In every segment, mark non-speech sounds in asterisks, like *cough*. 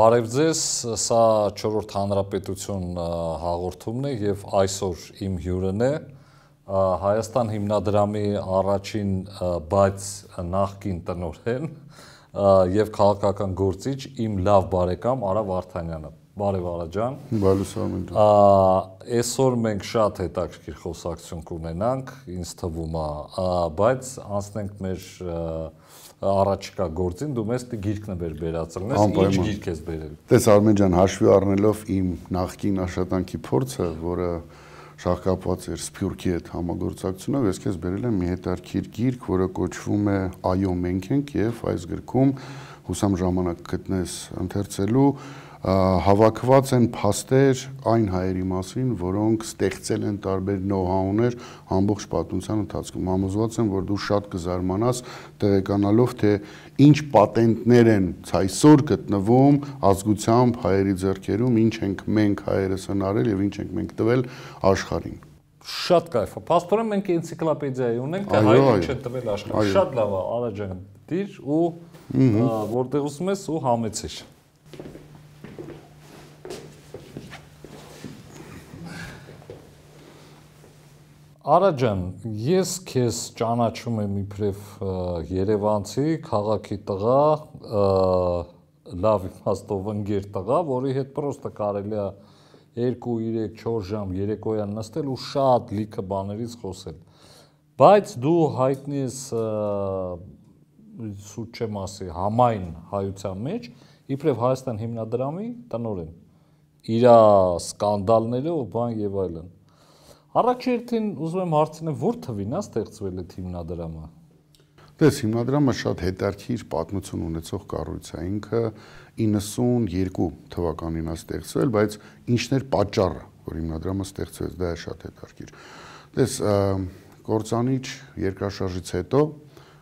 Բարև ձեզ, սա 4-րդ հանրապետություն հաղորդումն է եւ այսօր իմ հյուրն է Հայաստան հիմնադրամի առաջին բայց նախկին տնօրեն եւ քաղաքական գործիչ իմ լավ բարեկամ Արա Վարդանյանը։ Բարև Արա ջան։ Բարև Սամին։ Այսօր մենք շատ հետաքրքիր խոսակցություն կունենանք, ինձ թվում է, բայց անցնենք մեր և, առաջկա գործին դու մեզ գիրքն վեր բերացնես, ինչ գիրք ես բերել։ Տես Արմեն ջան, հաշվի առնելով իմ նախկին աշխատանքի փորձը, որը շահկապված էր Սփյուռքի հետ համագործակցությունով, ես քեզ բերել եմ մի հետարքիր գիրք, որը կոչվում է Այո մենք ենք եւ այս գրքում հուսամ ժամանակ գտնես ընթերցելու հավաքված են փաստեր այն հայերի մասին, որոնք ստեղծել են տարբեր նոհաուներ ամբողջ պատմության ընթացքում։ Համոզված եմ, որ դու շատ կզարմանաս տեղեկանալով, թե ինչ պատենտներ են ցայսօր գտնվում ազգությամբ հայերի ձեռքերում, ինչ ենք մենք հայերս հնարել եւ ինչ ենք մենք տվել աշխարհին։ Շատ кайֆ է։ Փաստորեն մենք էնցիկլոպեդիա ունենք, թե հայերը ինչ են տվել աշխարհին։ Շատ լավ է, առաջ դիր ու որտեղ ուսում ես ու համեցիր։ Արա ջան, ես քեզ ճանաչում եմ իբրև Երևանցի, քաղաքի տղա, լավ իմաստով ընկեր տղա, որի հետ պրոստը կարելի է 2, 3, 4 ժամ երեկոյան նստել ու շատ լիքը բաներից խոսել։ Բայց դու հայտնի ես սուտ չեմ ասի, համայն հայության մեջ իբրև Հայաստան հիմնադրամի տնորեն։ Իրա սկանդալներով բան եւ այլն։ Առաջերտին ուզում եմ հարցնել, որ թվին է ստեղծվել այդ հիմնադրամը։ Դες հիմնադրամը շատ հետարքիր պատմություն ունեցող կառույց է։ Ինքը 92 թվականին է ստեղծվել, բայց ինչն էր պատճառը, որ հիմնադրամը ստեղծվեց, դա է շատ հետարքիր։ Դες կորցանիչ երկրաշարժից հետո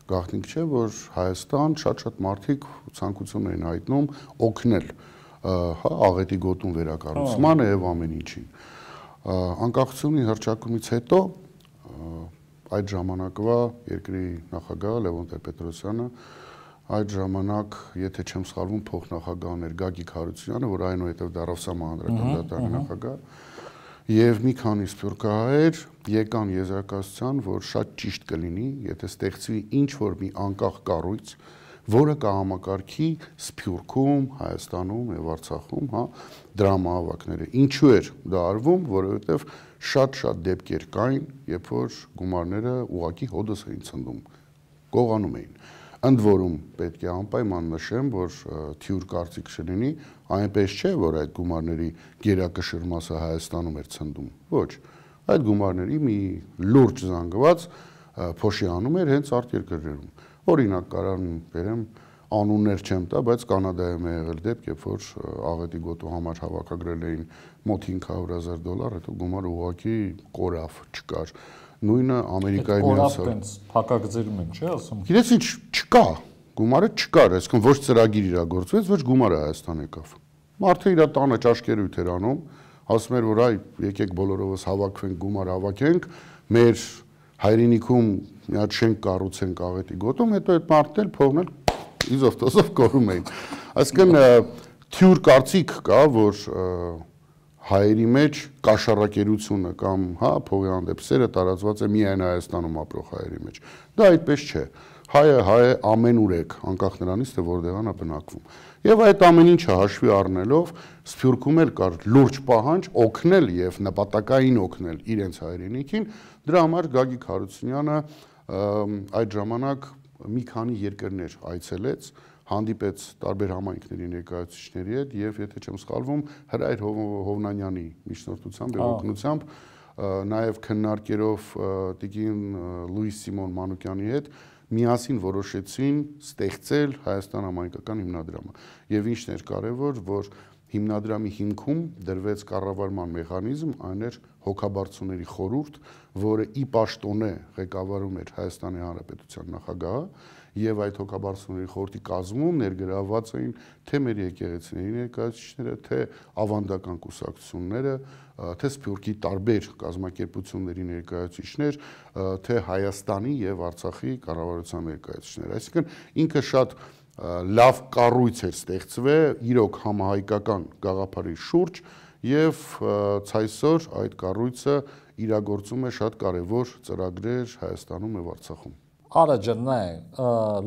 գաղտնիք չէ, որ Հայաստան շատ-շատ մարդիկ ցանկություն էին հայտնում օգնել հա աղետի գոտուն վերակառուցմանը եւ ամեն ինչին։ Ա, անկախությունի հրճակումից հետո այդ ժամանակվա երկրի նախագահ Լևոն Տեր-Պետրոսյանը այդ ժամանակ, եթե չեմ սխալվում, փոխնախագահն էր Գագիկ Հարությունյանը, որ այնուհետև դարավ սա հանրական դատարանի նախագահ, եւ մի քանի սփյուռքահայեր եկան եզրակացության, որ շատ ճիշտ կլինի, եթե ստեղծվի ինչ որ մի անկախ կառույց, որը կհամակարգի Սփյուռքում, Հայաստանում եւ Արցախում, հա, դրամահավաքները։ Ինչու էր դա արվում, որովհետեւ շատ-շատ դեպքեր կային, երբ որ գումարները ուղակի հոդս էին ցնդում, կողանում էին։ Ընդ որում պետք է անպայման նշեմ, որ թյուր կարծիք չլինի, այնպես չէ, որ այդ գումարների գերակշռ մասը Հայաստանում էր ցնդում։ Ոչ, այդ գումարների մի լուրջ զանգված փոշիանում էր հենց արտերկրերում։ Օրինակ կարան բերեմ անուններ չեմ տա, բայց Կանադայում է եղել դեպք, երբ որ աղետի գոտու համար հավաքագրել էին մոտ 500.000 դոլար, հետո գումարը ուղակի կորավ չկար։ Նույնը Ամերիկայում է ասել։ Կորավ տենց փակագծերում են, չէ՞ ասում։ Գիտես ինչ, չկա, գումարը չկար, այսինքն ոչ ծրագիր իրագործվեց, ոչ գումարը Հայաստան եկավ։ Մարդը իր տանը ճաշկերույթ էր անում, ասում էր, որ այ եկեք բոլորովս հավաքվենք, գումար հավաքենք, մեր հայրենիքում մի հատ շենք կառուցենք աղետի գոտում, հետո այդ մարդն էլ փողն էլ իզով տոսով կորում էին։ Այսինքն հա։ թյուր կարծիք կա, որ հայերի մեջ կաշառակերությունը կամ հա փողի հանդեպ սերը տարածված է միայն Հայաստանում ապրող հայերի մեջ։ Դա այդպես չէ։ Հայը հայ է ամենուրեք, անկախ նրանից, թե որտեղանա բնակվում։ Եվ այդ ամեն ինչը հաշվի առնելով Սփյուռքում էլ կար լուրջ պահանջ օգնել եւ նպատակային օգնել իրենց հայրենիքին։ Դրա համար Գագիկ Հարությունյանը այդ ժամանակ մի քանի երկրներ այցելեց, հանդիպեց տարբեր համայնքների ներկայացուցիչների հետ եւ եթե չեմ սխալվում, Հրայր Հովնանյանի միջնորդությամբ եւ օգնությամբ նաեւ քննարկերով Տիկին Լուիս Սիմոն Մանուկյանի հետ միասին որոշեցին ստեղծել Հայաստան համայնքական հիմնադրամը։ Եվ ինչն էր կարևոր, որ հիմնադրամի հիմքում դրվեց կառավարման մեխանիզմ, այն էր հոգաբարձուների խորհուրդ, որը ի պաշտոնե ղեկավարում էր Հայաստանի Հանրապետության նախագահը եւ այդ հոգաբարձուների խորհրդի կազմում ներգրաված էին թե մեր եկեղեցիների ներկայացուցիչները, թե ավանդական կուսակցությունները, թե Սփյուռքի տարբեր կազմակերպությունների ներկայացուցիչներ, թե Հայաստանի եւ Արցախի կառավարության ներկայացուցիչներ։ Այսինքն ինքը շատ լավ կառույց էր ստեղծվել իրոք համահայկական գաղափարի շուրջ եւ ցայսօր այդ կառույցը իրագործում է շատ կարեւոր ծրագրեր Հայաստանում եւ Արցախում։ Առաջը նայեք,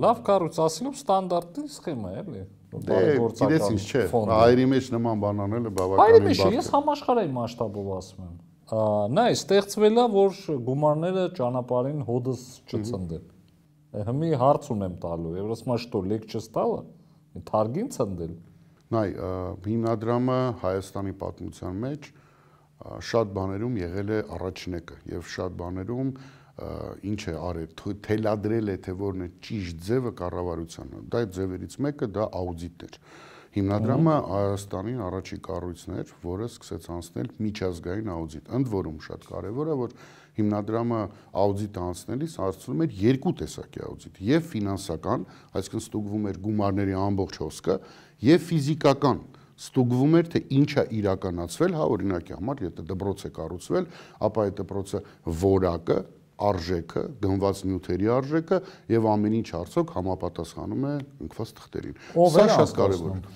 լավ կառույց ասելով ստանդարտի սխեմա է, էլի։ Դե, գիտես ինչ չէ, հայերի մեջ նման բան անելը բավականին բարդ է։ Հայերի մեջ ես համաշխարհային մասշտաբով ասում եմ։ Նայ, ստեղծվելա, որ գումարները ճանապարհին հոդս չծնդեն Հմի հարց ունեմ տալու։ Եվ ասում եմ, что լեկ չստալը, մի թարգին ցնդել։ Նայ, հիմնադրամը Հայաստանի պատմության մեջ շատ բաներում եղել է առաջնեկը եւ շատ բաներում ինչ է արել, թելադրել է թե որն է ճիշտ ձևը կառավարությանը։ Դա ձևերից մեկը դա աուդիտն էր։ Հիմնադրամը Հայաստանի առաջի կառույցն էր, որը սկսեց անցնել միջազգային աուդիտ։ Ընդ որում շատ կարևոր է, որ հիմնադրամը աուդիտ անցնելիս հարցնում էր երկու տեսակի աուդիտ՝ եւ ֆինանսական, այսինքն ստուգվում էր գումարների ամբողջ հոսքը, եւ ֆիզիկական, ստուգվում էր թե ինչ է իրականացվել, հա օրինակի համար, եթե դպրոց է կառուցվել, ապա այդ դպրոցը որակը արժեքը, գնված նյութերի արժեքը եւ ամեն ինչ հարցոք համապատասխանում է ընկված թղթերին։ Սա շատ կարեւոր է։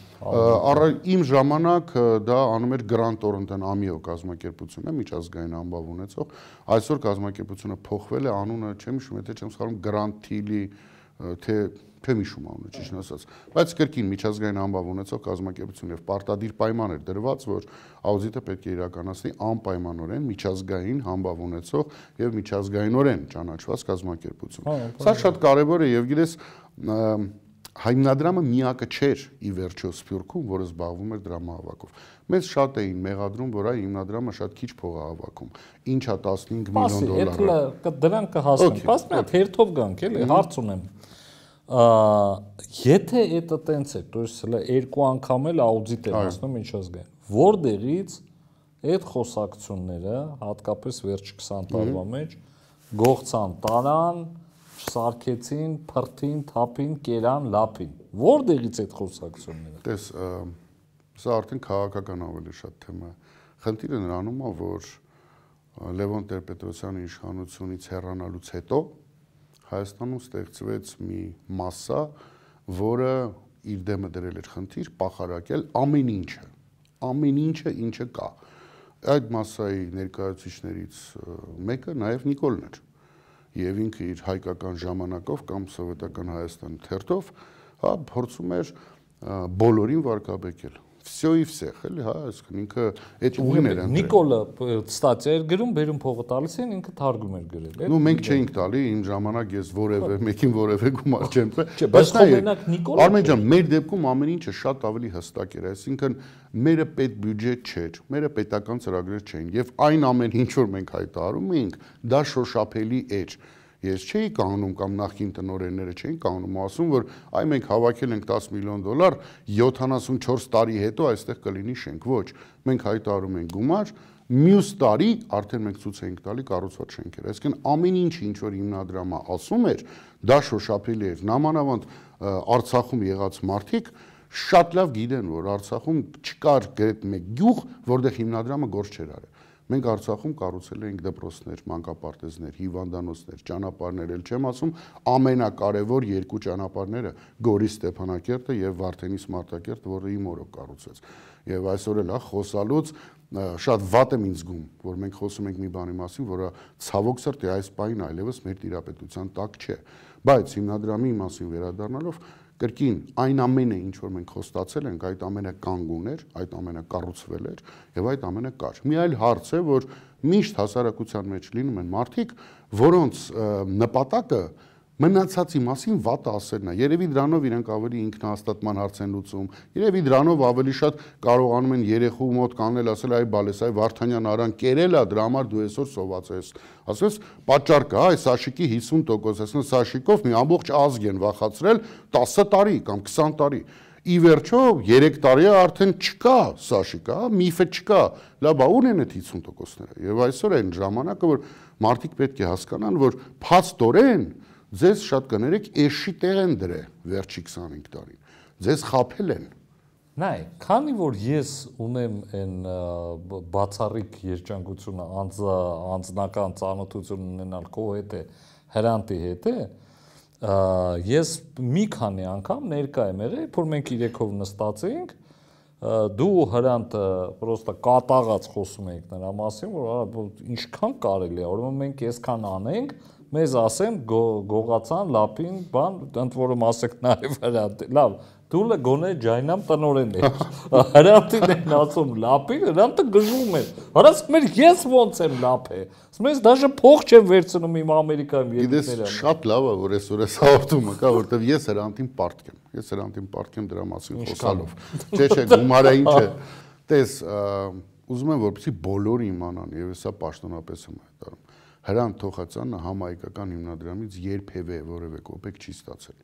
Առայ իմ ժամանակ դա անում էր Grand Oriental AMIO կազմակերպությունը, միջազգային անվան ունեցող։ Այսօր կազմակերպությունը փոխվել է, անունը չեմ հիշում, եթե չեմ սխալվում Grand Thiel-ի թե չեմ հիշում անունը, ճիշտն ասած, բայց կրկին միջազգային համբավ ունեցող կազմակերպություն եւ պարտադիր պայման էր դրված, որ աուդիտը պետք է իրականացնի անպայմանորեն միջազգային համբավ ունեցող եւ միջազգայինորեն ճանաչված կազմակերպություն։ հա, Սա հա, հա, շատ կարեւոր է եւ գիտես Հայմնադրամը միակը չէր ի վերջո Սփյուռքում, որը զբաղվում էր դրամահավաքով։ Մեզ շատ էին մեղադրում, որ այ հիմնադրամը շատ քիչ փող է հավաքում։ Ինչա 15 միլիոն դոլարը։ Պասի, դրան կհասնեմ։ Պասի, հերթով գանք, էլի հարց ունեմ եթե դա տենց է, то есть հələ երկու անգամ էլ աուդիտ են ասնում միջազգային, որտեղից այդ խոսակցությունները, հատկապես վերջ 20 տարվա մեջ գողցան, տարան, սարքեցին, փրթին, թափին, կերան, լափին։ Որտեղից այդ խոսակցությունները։ Տես, սա արդեն քաղաքական ավելի շատ թեմա է։ Խնդիրը նրանում է, որ Լևոն Տեր-Պետրոսյանի իշխանությունից հեռանալուց հետո Հայաստանում ստեղծվեց մի massա, որը իր դեմը դրել էր խնդիր փախարակել ամեն ինչը, ամեն ինչը ինչը կա։ Այդ massայի ներկայացուցիչներից մեկը նաև Նիկոլն էր։ Եվ ինքը իր հայկական ժամանակով կամ սովետական Հայաստանի թերթով հա փորձում էր բոլորին վարկաբեկել всё и всех, էլի, հա, այսինքն ինքը այդ ուղին էր ընտրել։ Նիկոլը ստատիա էր գրում, բերում փողը տալիս են, ինքը թարգում էր գրել, էլի։ Նու մենք չէինք տալի, իմ ժամանակ ես որևէ մեկին որևէ գումար չեմ տվել։ Չէ, բայց օրինակ Նիկոլը Արմեն ջան, մեր դեպքում ամեն ինչը շատ ավելի հստակ էր, այսինքն մերը պետ բյուջետ չէր, մերը պետական ծրագրեր չէին եւ այն ամեն ինչ որ մենք հայտարարում էինք, դա շոշափելի էր։ Ես չէի կանոնում կամ նախին տնորենները չէին կանոնում, ասում որ այ մենք հավաքել ենք 10 միլիոն դոլար 74 տարի հետո այստեղ կլինի շենք։ Ոչ, մենք հայտարարում ենք գումար, մյուս տարի արդեն մենք ցույց ենք տալի կառուցված շենքեր։ Այսինքն ամեն ինչ ինչ որ հիմնադրամը ասում էր, դա շոշափելի էր։ Նամանավանդ Արցախում եղած մարդիկ շատ լավ գիտեն, որ Արցախում չկար գրեթե մեկ գյուղ, որտեղ հիմնադրամը գործ չէր արել։ Մենք Արցախում կառուցել ենք դպրոցներ, մանկապարտեզներ, հիվանդանոցներ, ճանապարհներ, ել չեմ ասում, ամենակարևոր երկու ճանապարհները՝ Գորիս Ստեփանակերտը եւ Վարդենիս Մարտակերտ, որը իմ օրոք կառուցեց։ Եվ այսօր էլ հա խոսալուց շատ վատ եմ ինձ զգում, որ մենք խոսում ենք մի բանի մասին, որը ցավոք սրտի այս պայն այլևս մեր տիրապետության տակ չէ։ Բայց հիմնադրամի մասին վերադառնալով կրկին այն ամենը ինչ որ մենք հոստացել ենք, այդ ամենը կանգուն էր, այդ ամենը կառուցվել էր եւ այդ ամենը կար։ Մի այլ հարց է, որ միշտ հասարակության մեջ լինում են մարդիկ, որոնց նպատակը մնացածի մասին վատը ասելն է։ Երևի դրանով իրենք ավելի ինքնահաստատման հարց են լուծում։ Երևի դրանով ավելի շատ կարողանում են երեխու մոտ կանել, ասել այ բալես, այ Վարդանյան արան կերելա, դրա համար դու այսօր սոված ես։ Ասես, պատճառ կա, այս Սաշիկի 50%, այսինքն Սաշիկով մի ամբողջ ազգ են վախացրել 10 տարի կամ 20 տարի ի վերջո 3 տարի արդեն չկա Սաշիկա, միֆը չկա։ Լավ, բա ո՞ւն են այդ 50%-ները։ Եվ այսօր այն ժամանակը, որ մարդիկ պետք է հասկանան, որ փաստորեն Ձեզ շատ կներեք, էշի տեղ են դրել վերջի 25 տարին։ Ձեզ խափել են։ Նայ, քանի որ ես ունեմ այն բացառիկ երջանկությունը անձ անձնական ծանոթություն ունենալ քո հետ է, հրանտի հետ է, ես մի քանի անգամ ներկա եմ եղել, որ մենք իրեքով նստած էինք, դու հրանտը պրոստը կատաղած խոսում եք նրա մասին, որ ինչքան կարելի է, ուրեմն մենք այսքան անենք, մեզ ասեմ գողացան լապին, բան, ընդ որում ասեք նաև հրանտ։ Լավ, դուլը գոնե ջայնամ տնորեն է։ *laughs* Հրանտին են ասում լապի, հրանտը գժում են։ Հարած մեր ես ոնց եմ լապ է։ Ասում ես դաժե փող չեմ վերցնում իմ ամերիկայում երկրները։ Գիտես, շատ լավ է, որ այսօր էս հաղորդումը կա, որովհետև ես հա, հրանտին պարտք եմ։ Ես հրանտին պարտք եմ դրա մասին խոսալով։ Չէ, չէ, գումարը *laughs* ինչ է։ Տես, ուզում եմ որպեսի բոլորը իմանան եւ հեսա պաշտոնապես եմ հայտարարում Հրան Թոխացյանը համահայկական հիմնադրամից երբևէ որևէ կոպեկ չի ստացել։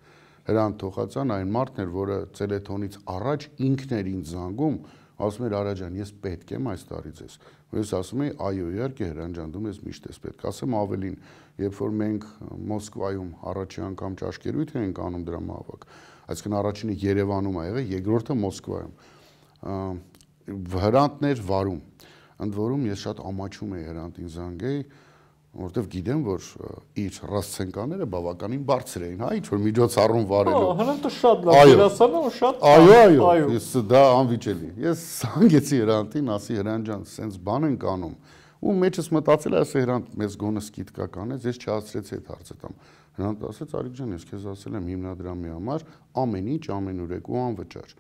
Հրան Թոխացյանը այն մարդն էր, որը ցելեթոնից առաջ ինքն էր ինձ զանգում, ասում էր Արաջան, ես պետք եմ այս տարի ձեզ։ Ու ես ասում եի, այո, իհարկե հրանջանդում ես միշտ ես պետք։ Ասեմ ավելին, երբ որ մենք Մոսկվայում առաջի անգամ ճաշկերույթ էինք անում դրա մահավաք, այսինքն առաջինը Երևանում ա եղել, երկրորդը Մոսկվայում։ Հրանտներ վարում։ Ընդ որում ես շատ ամաչում էի հրանտին զանգեի, որովհետև գիտեմ, որ իր ռասցենկաները բավականին բարձր էին, հա, ինչ որ միջոցառում վարելու։ Ահա, հրանտ շատ լավ դերասանը ու շատ Այո, այո, ես դա անվիճելի։ Ես հանգեցի հրանտին, ասի հրան ջան, սենց բան են կանում։ Ու մեջս մտածել այս հրանտ մեզ գոնը սկիտկական է, ես չհասցրեցի այդ հարցը տամ։ Հրանտ ասեց, Արիկ ջան, ես քեզ ասել եմ հիմնադրամի համար ամեն ինչ ամենուրեք ու անվճար։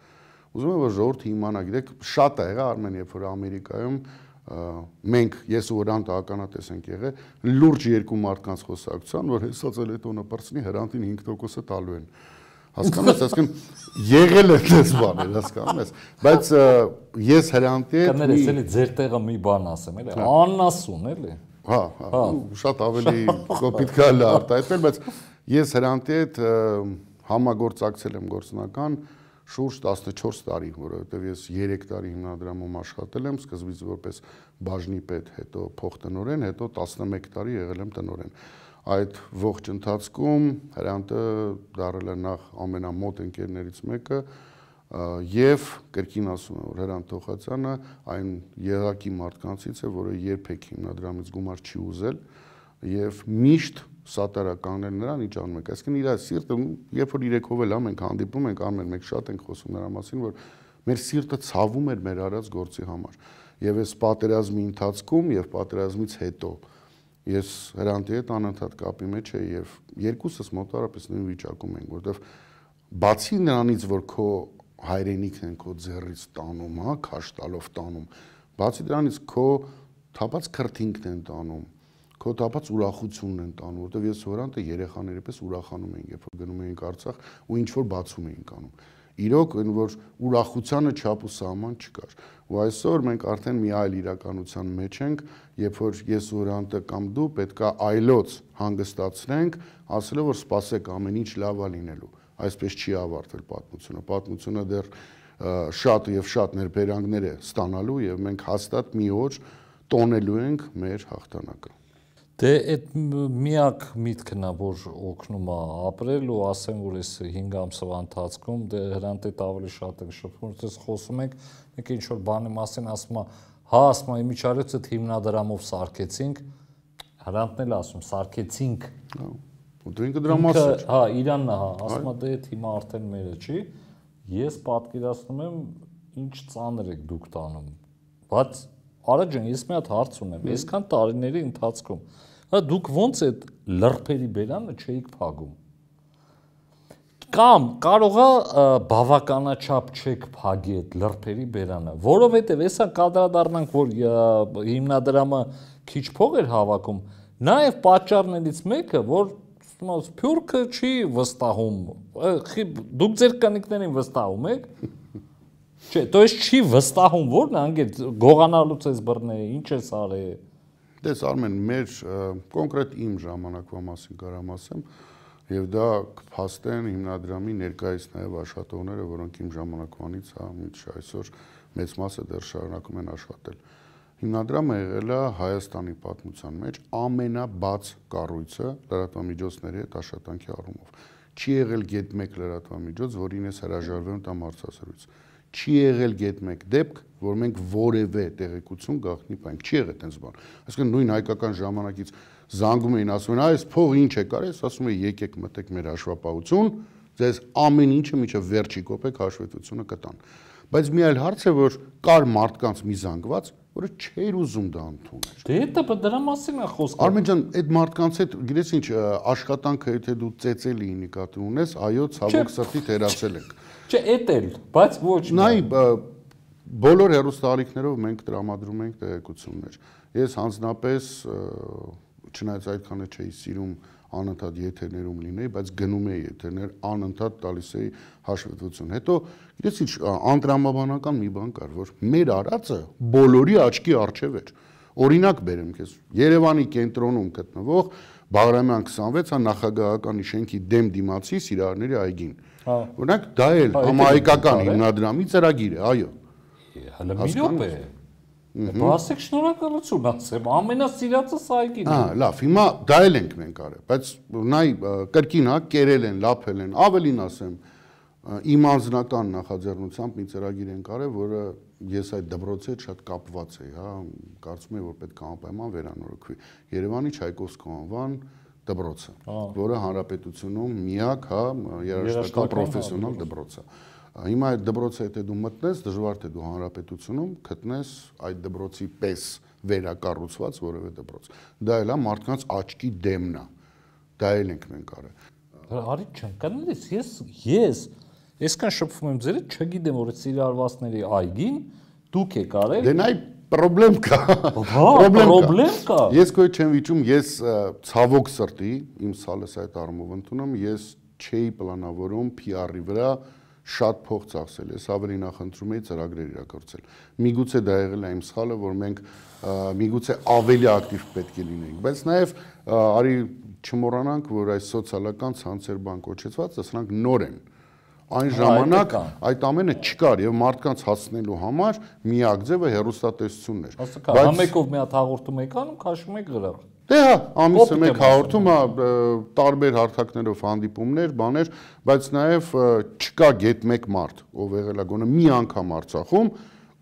Ուզում եմ որ ժողովուրդը իմանա, գիտեք, դե շատ է եղա Արմեն, երբ որ Ամերիկայում մենք ես ու Վրանտ ականատես ենք եղել լուրջ երկու մարդկանց խոսակցության, որ հեսացել է տոնը բրցնի հրանտին 5%-ը տալու են։ Հասկանում ես, ասկան եղել է դες բաներ, հասկանում ես։ Բայց ես հրանտի հետ Կներես, էլի ձեր տեղը մի բան ասեմ, էլի, հա։ անասուն, էլի։ Հա, հա, հա։ շատ ավելի կոպիտքա լարտա, այդպես, բայց ես հրանտի հետ համագործակցել եմ գործնական, շուրջ 14 տարի, որովհետև ես 3 տարի հիմնադրամում աշխատել եմ, սկզբից որպես բաժնի պետ, հետո փոխտնօրեն, հետո 11 տարի եղել եմ տնօրեն։ Այդ ողջ ընթացքում հրանտը դարել է նախ ամենամոտ ընկերներից մեկը, եւ կրկին ասում եմ որ հրան թողածյանը այն եղակի մարդկանցից է որը երբեք հիմնադրամից գումար չի ուզել եւ միշտ սատարը կանգնել նրան, ինչ անում եք։ Այսինքն իր սիրտը, երբ որ իրեքով էլ ամենք հանդիպում ենք, ամեն մեկ շատ ենք խոսում նրա մասին, որ մեր սիրտը ցավում էր մեր արած գործի համար։ Եվ այս պատերազմի ընթացքում եւ պատերազմից հետո ես հրանտի հետ անընդհատ կապի մեջ եի եւ երկուսս մոտարապես նույն վիճակում ենք, որովհետեւ բացի նրանից, որ քո հայրենիքն են քո ձեռից տանում, հա, քաշտալով տանում, բացի դրանից քո թափած քրթինքն են տանում, քո տապած ուրախությունն են տան, որովհետև ես հորանտը երեխաների պես ուրախանում էինք, երբ որ գնում էինք Արցախ ու ինչ որ բացում էինք անում։ Իրոք այն որ ուրախությանը չափ ու սահման չկար։ Ու այսօր մենք արդեն մի այլ իրականության մեջ ենք, երբ որ ես հորանտը կամ դու պետքա այլոց հանգստացնենք, ասելով որ սпасեք ամեն ինչ լավա լինելու։ Այսպես չի ավարտել պատմությունը։ Պատմությունը դեռ շատ եւ շատ ներբերանգներ է ստանալու եւ մենք հաստատ մի օր տոնելու ենք մեր հաղթանակը Դե այդ միակ միտքն է, որ օգնում է ապրել ու ասեմ, որ այս 5 ամսվա ընթացքում դե հրանտետ ավելի շատ են շփվում, որտես խոսում ենք, մեկ ինչ որ բանի մասին ասում է, հա ասում է, միջարից այդ հիմնադրամով սարկեցինք, հրանտն էլ ասում, սարկեցինք։ հա, Ու դու ինքը դրա մասն ես։ Հա, Իրանն է, հա, ասում է դե այդ հիմա արդեն մերը չի։ Ես պատկերացնում եմ ինչ ծանր եք դուք տանում։ Բայց Արա ջան, ես մի հատ հարց ունեմ։ Այսքան տարիների ընթացքում հա դուք ո՞նց այդ լրփերի բերանը չէիք փակում կամ կարողա բավականաչափ չեք փակի այդ լրփերի բերանը որովհետև հեսա կադրադառնանք որ հիմնադրամը քիչ փող էր հավաքում նաև պատճառներից մեկը որ ստումաս փյուրքը չի վստահում դուք ձեր կնիկներին վստահում եք չէ то есть չի վստահում որն անգամ գողանալուց էս բռնել ինչ էս արել Դες Արմեն, մեր կոնկրետ իմ ժամանակվա մասին կարամ ասեմ, եւ դա կփաստեն հիմնադրամի ներկայիս նաեւ աշխատողները, որոնք իմ ժամանակվանից հա մինչ այսօր մեծ մասը դեռ շարունակում են աշխատել։ Հիմնադրամը եղել է Հայաստանի պատմության մեջ ամենաբաց կառույցը լրատվամիջոցների հետ աշխատանքի առումով։ Չի եղել գետ 1 լրատվամիջոց, որին ես հրաժարվել եմ տամ հարցազրույց չի եղել գետ մեկ դեպք, որ մենք որևէ տեղեկություն գաղտնի պայմ չի եղել այդպես բան։ Այսինքն նույն հայկական ժամանակից զանգում էին ասում են, այս փող ինչ է կարես, ասում է եկեք մտեք մեր հաշվապահություն, ձեզ ամեն ինչը միջը վերջի կոպեկ հաշվետվությունը կտան։ Բայց մի այլ հարց է, որ կար մարդկանց մի զանգված, որը չէր ուզում դա ընդունել։ Դե դա դրա մասին է խոսքը։ Արմեն ջան, այդ մարդկանց հետ գիտես ինչ աշխատանքը, եթե դու ծեծելի նկատի ունես, այո, ցավոք սրտի թերացել ենք։ Չէ, էդ էլ, բայց ոչ։ Նայ բոլոր հերոստալիքներով մենք տրամադրում ենք տեղեկություններ։ Ես հանձնապես չնայած այդքանը չէի սիրում անընդհատ եթերներում լինեի, բայց գնում էի եթերներ, անընդհատ տալիս էի հաշվետվություն։ Հետո գիտես ինչ, անտրամաբանական մի բան կար, որ մեր արածը բոլորի աչքի առջև էր։ Օրինակ բերեմ քեզ։ Երևանի կենտրոնում գտնվող Բաղրամյան 26-ը հա, նախագահական շենքի դեմ դիմացի Սիրարների այգին։ հա։ Օրինակ դա էլ հա, համահայկական հիմնադրամի ծրագիր է, այո։ Հələ մի րոպե։ Բասեք շնորհակալություն ասեմ, ամենասիրածս այգին է։ Հա, լավ, հիմա դա էլ ենք մենք արել, բայց նայ կրկին հա կերել են, լափել են, ավելին ասեմ, իմ անձնական նախաձեռնությամբ մի ծրագիր ենք արել, որը ես այդ դպրոցի հետ շատ կապված էի, հա, կարծում եմ որ պետք է անպայման վերանորոգվի։ Երևանի Չայկովսկու անվան դպրոցը, որը հանրապետությունում միակ, հա, երաժշտական հա, պրոֆեսիոնալ դպրոցը։ Հիմա այդ դպրոցը եթե դու մտնես, դժվար թե դու հանրապետությունում գտնես այդ դպրոցի պես վերակառուցված որևէ դպրոց։ Դա էլ է հա, մարդկանց աչքի դեմն է։ Դա էլ ենք մենք արել։ Արի չընկնելիս ես ես, ես Այսքան շփվում եմ ձերը, չգիտեմ որ այդ սիրարվածների այգին դուք եք արել։ Դե նայ պրոբլեմ կա։ Պրոբլեմ պրոբլեմ կա։ Ես գոյ չեմ վիճում, ես ցավոք սրտի իմ սալս այդ առումով ընդունում, ես չէի պլանավորում PR-ի վրա շատ փող ծախսել։ Ես ավելի նախընտրում էի ծրագրեր իրագործել։ Միգուցե դա եղել է իմ սխալը, որ մենք միգուցե ավելի ակտիվ պետք է լինեինք, բայց նաև արի չմոռանանք, որ այս սոցիալական ցանցերբան կոչեցվածը սրանք նոր են։ Ա, այն հա, ժամանակ այդ ամենը չկար եւ մարդկանց հասնելու համար միակ ձևը հերոստատեսությունն էր։ Բայց համեկով մի հատ հաղորդում եք անում, քաշում եք գրավ։ Դե հա, ամիսը մեկ հաղորդում է հա, տարբեր հարթակներով հանդիպումներ, բաներ, բայց նաեւ չկա գետ մեկ մարդ, ով եղել է գոնե մի անգամ Արցախում,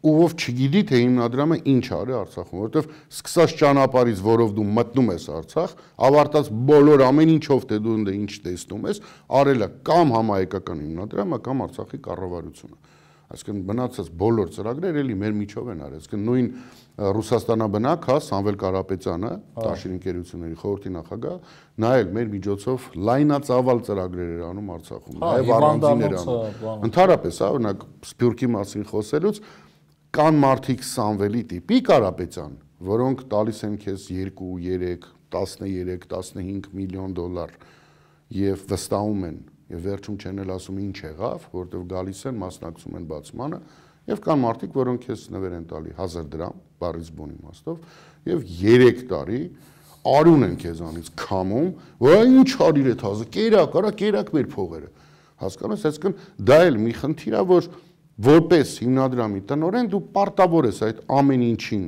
ու ով չգիտի թե հիմնադրամը ինչ արի Արցախում, որովհետև սկսած ճանապարից, որով դու մտնում ես Արցախ, ավարտած բոլոր ամեն ինչով թե դու ընդ ինչ տեսնում ես, արելը կամ համահայկական հիմնադրամը կամ Արցախի կառավարությունը։ Այսինքն մնացած բոլոր ծրագրերը էլի մեր միջով են արել։ Այսինքն նույն Ռուսաստանաբնակ հա Սամվել Կարապետյանը, Տաշիր հա։ ընկերությունների խորհրդի նախագահ, նա էլ մեր միջոցով լայնածավալ ծրագրեր էր անում Արցախում, հա, նաև առանձին էր անում։ Ընդհանրապես, հա, օրինակ Սփյուռքի մասին խոսելուց կան մարդիկ Սամվելի տիպի Կարապետյան, որոնք տալիս են քեզ 2, 3, 13, 15 միլիոն դոլար եւ վստահում են եւ վերջում չեն էլ ասում ինչ եղավ, որտեվ գալիս են մասնակցում են բացմանը եւ կան մարդիկ, որոնք քեզ նվեր են տալի 1000 դրամ, բարից բուն իմաստով եւ 3 տարի արուն են քեզանից քամում, որ ինչ արիր այդ 1000, կերակ, արա կերակ մեր փողերը։ Հասկանաս, այսինքն դա էլ մի խնդիր է, որ որպես հիմնադրամի տնորեն դու պարտավոր ես այդ ամեն ինչին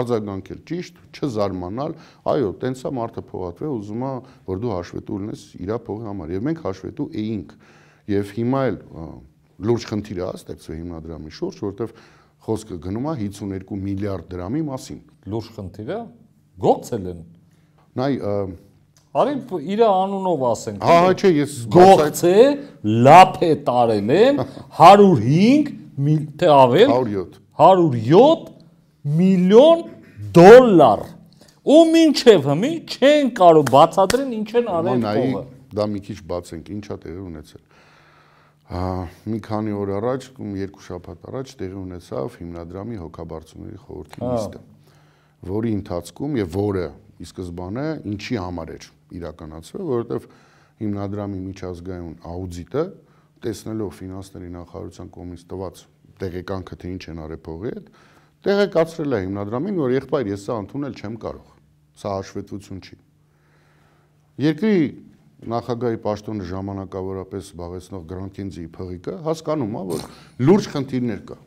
արձագանքել ճիշտ, չզարմանալ, այո, տենց է մարդը փողատվել, ուզում է որ դու հաշվետու լինես իր փողի համար։ Եվ մենք հաշվետու էինք։ Եվ հիմա էլ լուրջ խնդիր է ստեղծվել հիմնադրամի շուրջ, որովհետև խոսքը գնում է 52 միլիարդ դրամի մասին։ Լուրջ խնդիրը գործել են։ Նայ Արի իր անունով ասենք։ Հա, հա, չէ, ես գողցե լափե տարել են *laughs* 105 միլ թե ավել 107 107 միլիոն դոլար։ Ու մինչև հիմի չեն կարող բացատրեն ինչ են արել կողը։ Դա մի քիչ բացենք, ինչա տեղի ունեցել։ Ա մի քանի օր առաջ, երկու շաբաթ առաջ տեղի ունեցավ հիմնադրամի հոգաբարձուների խորհրդի հա։ նիստը, որի ընթացքում եւ որը ի սկզբանե ինչի համար էր իրականացվել, որովհետև հիմնադրամի միջազգային աուդիտը տեսնելով ֆինանսների նախարարության կողմից տված տեղեկանքը թե ինչ են արել փողի հետ, տեղեկացրել է հիմնադրամին, որ եղբայր ես սա ընդունել չեմ կարող։ Սա հաշվետվություն չի։ Երկրի նախագահի պաշտոնը ժամանակավորապես զբաղեցնող Գրանքենզի փղիկը հասկանում է, որ լուրջ խնդիրներ կա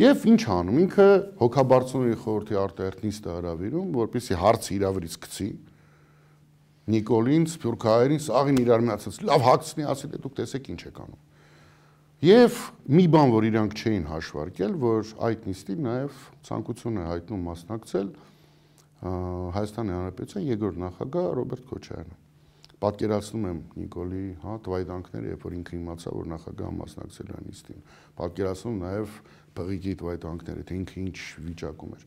Եվ ինչ անում, ինքը հոգաբարձուների խորհրդի արտերտնիստը հրավիրում, որպեսի հարցը իրավից գցի։ Նիկոլին, Սփյուռքահայերին, Սաղին իրար միացած, լավ հացնի, ասի դե դուք տեսեք ինչ եք անում։ Եվ մի բան, որ իրանք չէին հաշվարկել, որ այդ նիստին նաև ցանկություն է հայտնում մասնակցել Հայաստանի Հանրապետության երկրորդ նախագահ Ռոբերտ Քոչարյանը։ Պատկերացնում եմ Նիկոլի, հա, տվայտանքները, երբ որ ինքը իմացա, որ նախագահը մասնակցել է նիստին։ Պատկերացնում նաև բղիջի տվայտանքները, թե ինքը ինչ վիճակում էր։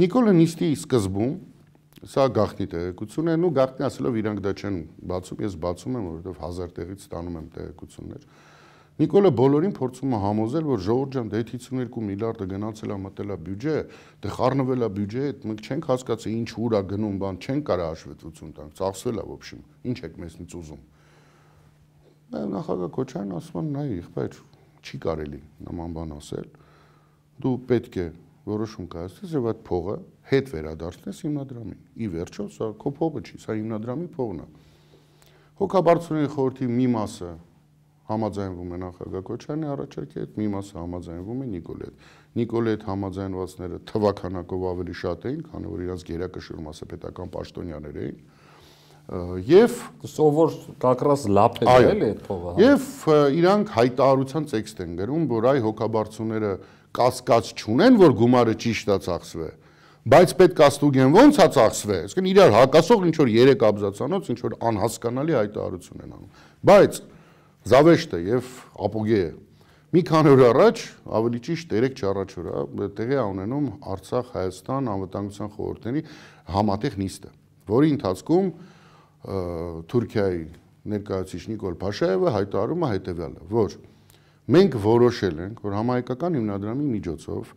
Նիկոլը նիստի սկզբում սա գախնի տեղեկություն են ու գախնի ասելով իրանք դա չեն բացում, ես բացում եմ, որովհետև 1000 տեղից ստանում եմ տեղեկություններ։ Նիկոլը բոլորին փորձում է համոզել, որ Ժողովուրդ ջան, դե 52 միլիարդը գնացել է մտել է բյուջե, դե խառնվել է բյուջե, այդ մենք չենք հասկացել ինչ ուր է գնում, բան չեն կարա հաշվետվություն տանք, ծախսվել է ոբշիմ։ Ինչ եք մեզնից ուզում։ Նախագահ Քոչարն ասում է, նայ, իղբայր, չի կարելի նման բան ասել դու պետք է որոշում կայացնես եւ այդ փողը հետ վերադարձնես հիմնադրամին։ Ի վերջո, սա քո փողը չի, սա հիմնադրամի փողն է։ Հոգաբարձությունների խորհրդի մի մասը համաձայնվում է նախագահ Քոչյանի առաջարկի հետ, մի մասը համաձայնվում է Նիկոլի հետ։ Նիկոլի հետ համաձայնվածները թվականակով ավելի շատ էին, քանի որ իրաց գերակշռ մասը պետական պաշտոնյաներ էին։ Եվ սովոր կակրաս լափ է էլի այդ փողը։ հա։ Եվ իրանք հայտարարության տեքստ են գրում, որ այ հոգաբարձությունները կասկած չունեն, որ գումարը ճիշտ է ծախսվել, բայց պետք է աստուգեն ո՞նց է ծախսվել։ Իսկն իրար հակասող ինչ որ 3 աբզացանոց ինչ որ անհասկանալի հայտարարություն են անում։ Բայց զավեշտը եւ ապոգե է։ Մի քանի օր առաջ, ավելի ճիշտ 3 չառաջ օր, տեղի է ունենում Արցախ-Հայաստան անվտանգության խորհրդերի համատեղ նիստը, որի ընթացքում Թուրքիայի ներկայացուցիչ Նիկոլ Փաշայևը հայտարարում է հետևյալը, որ Մենք որոշել ենք, որ համահայկական հիմնադրամի միջոցով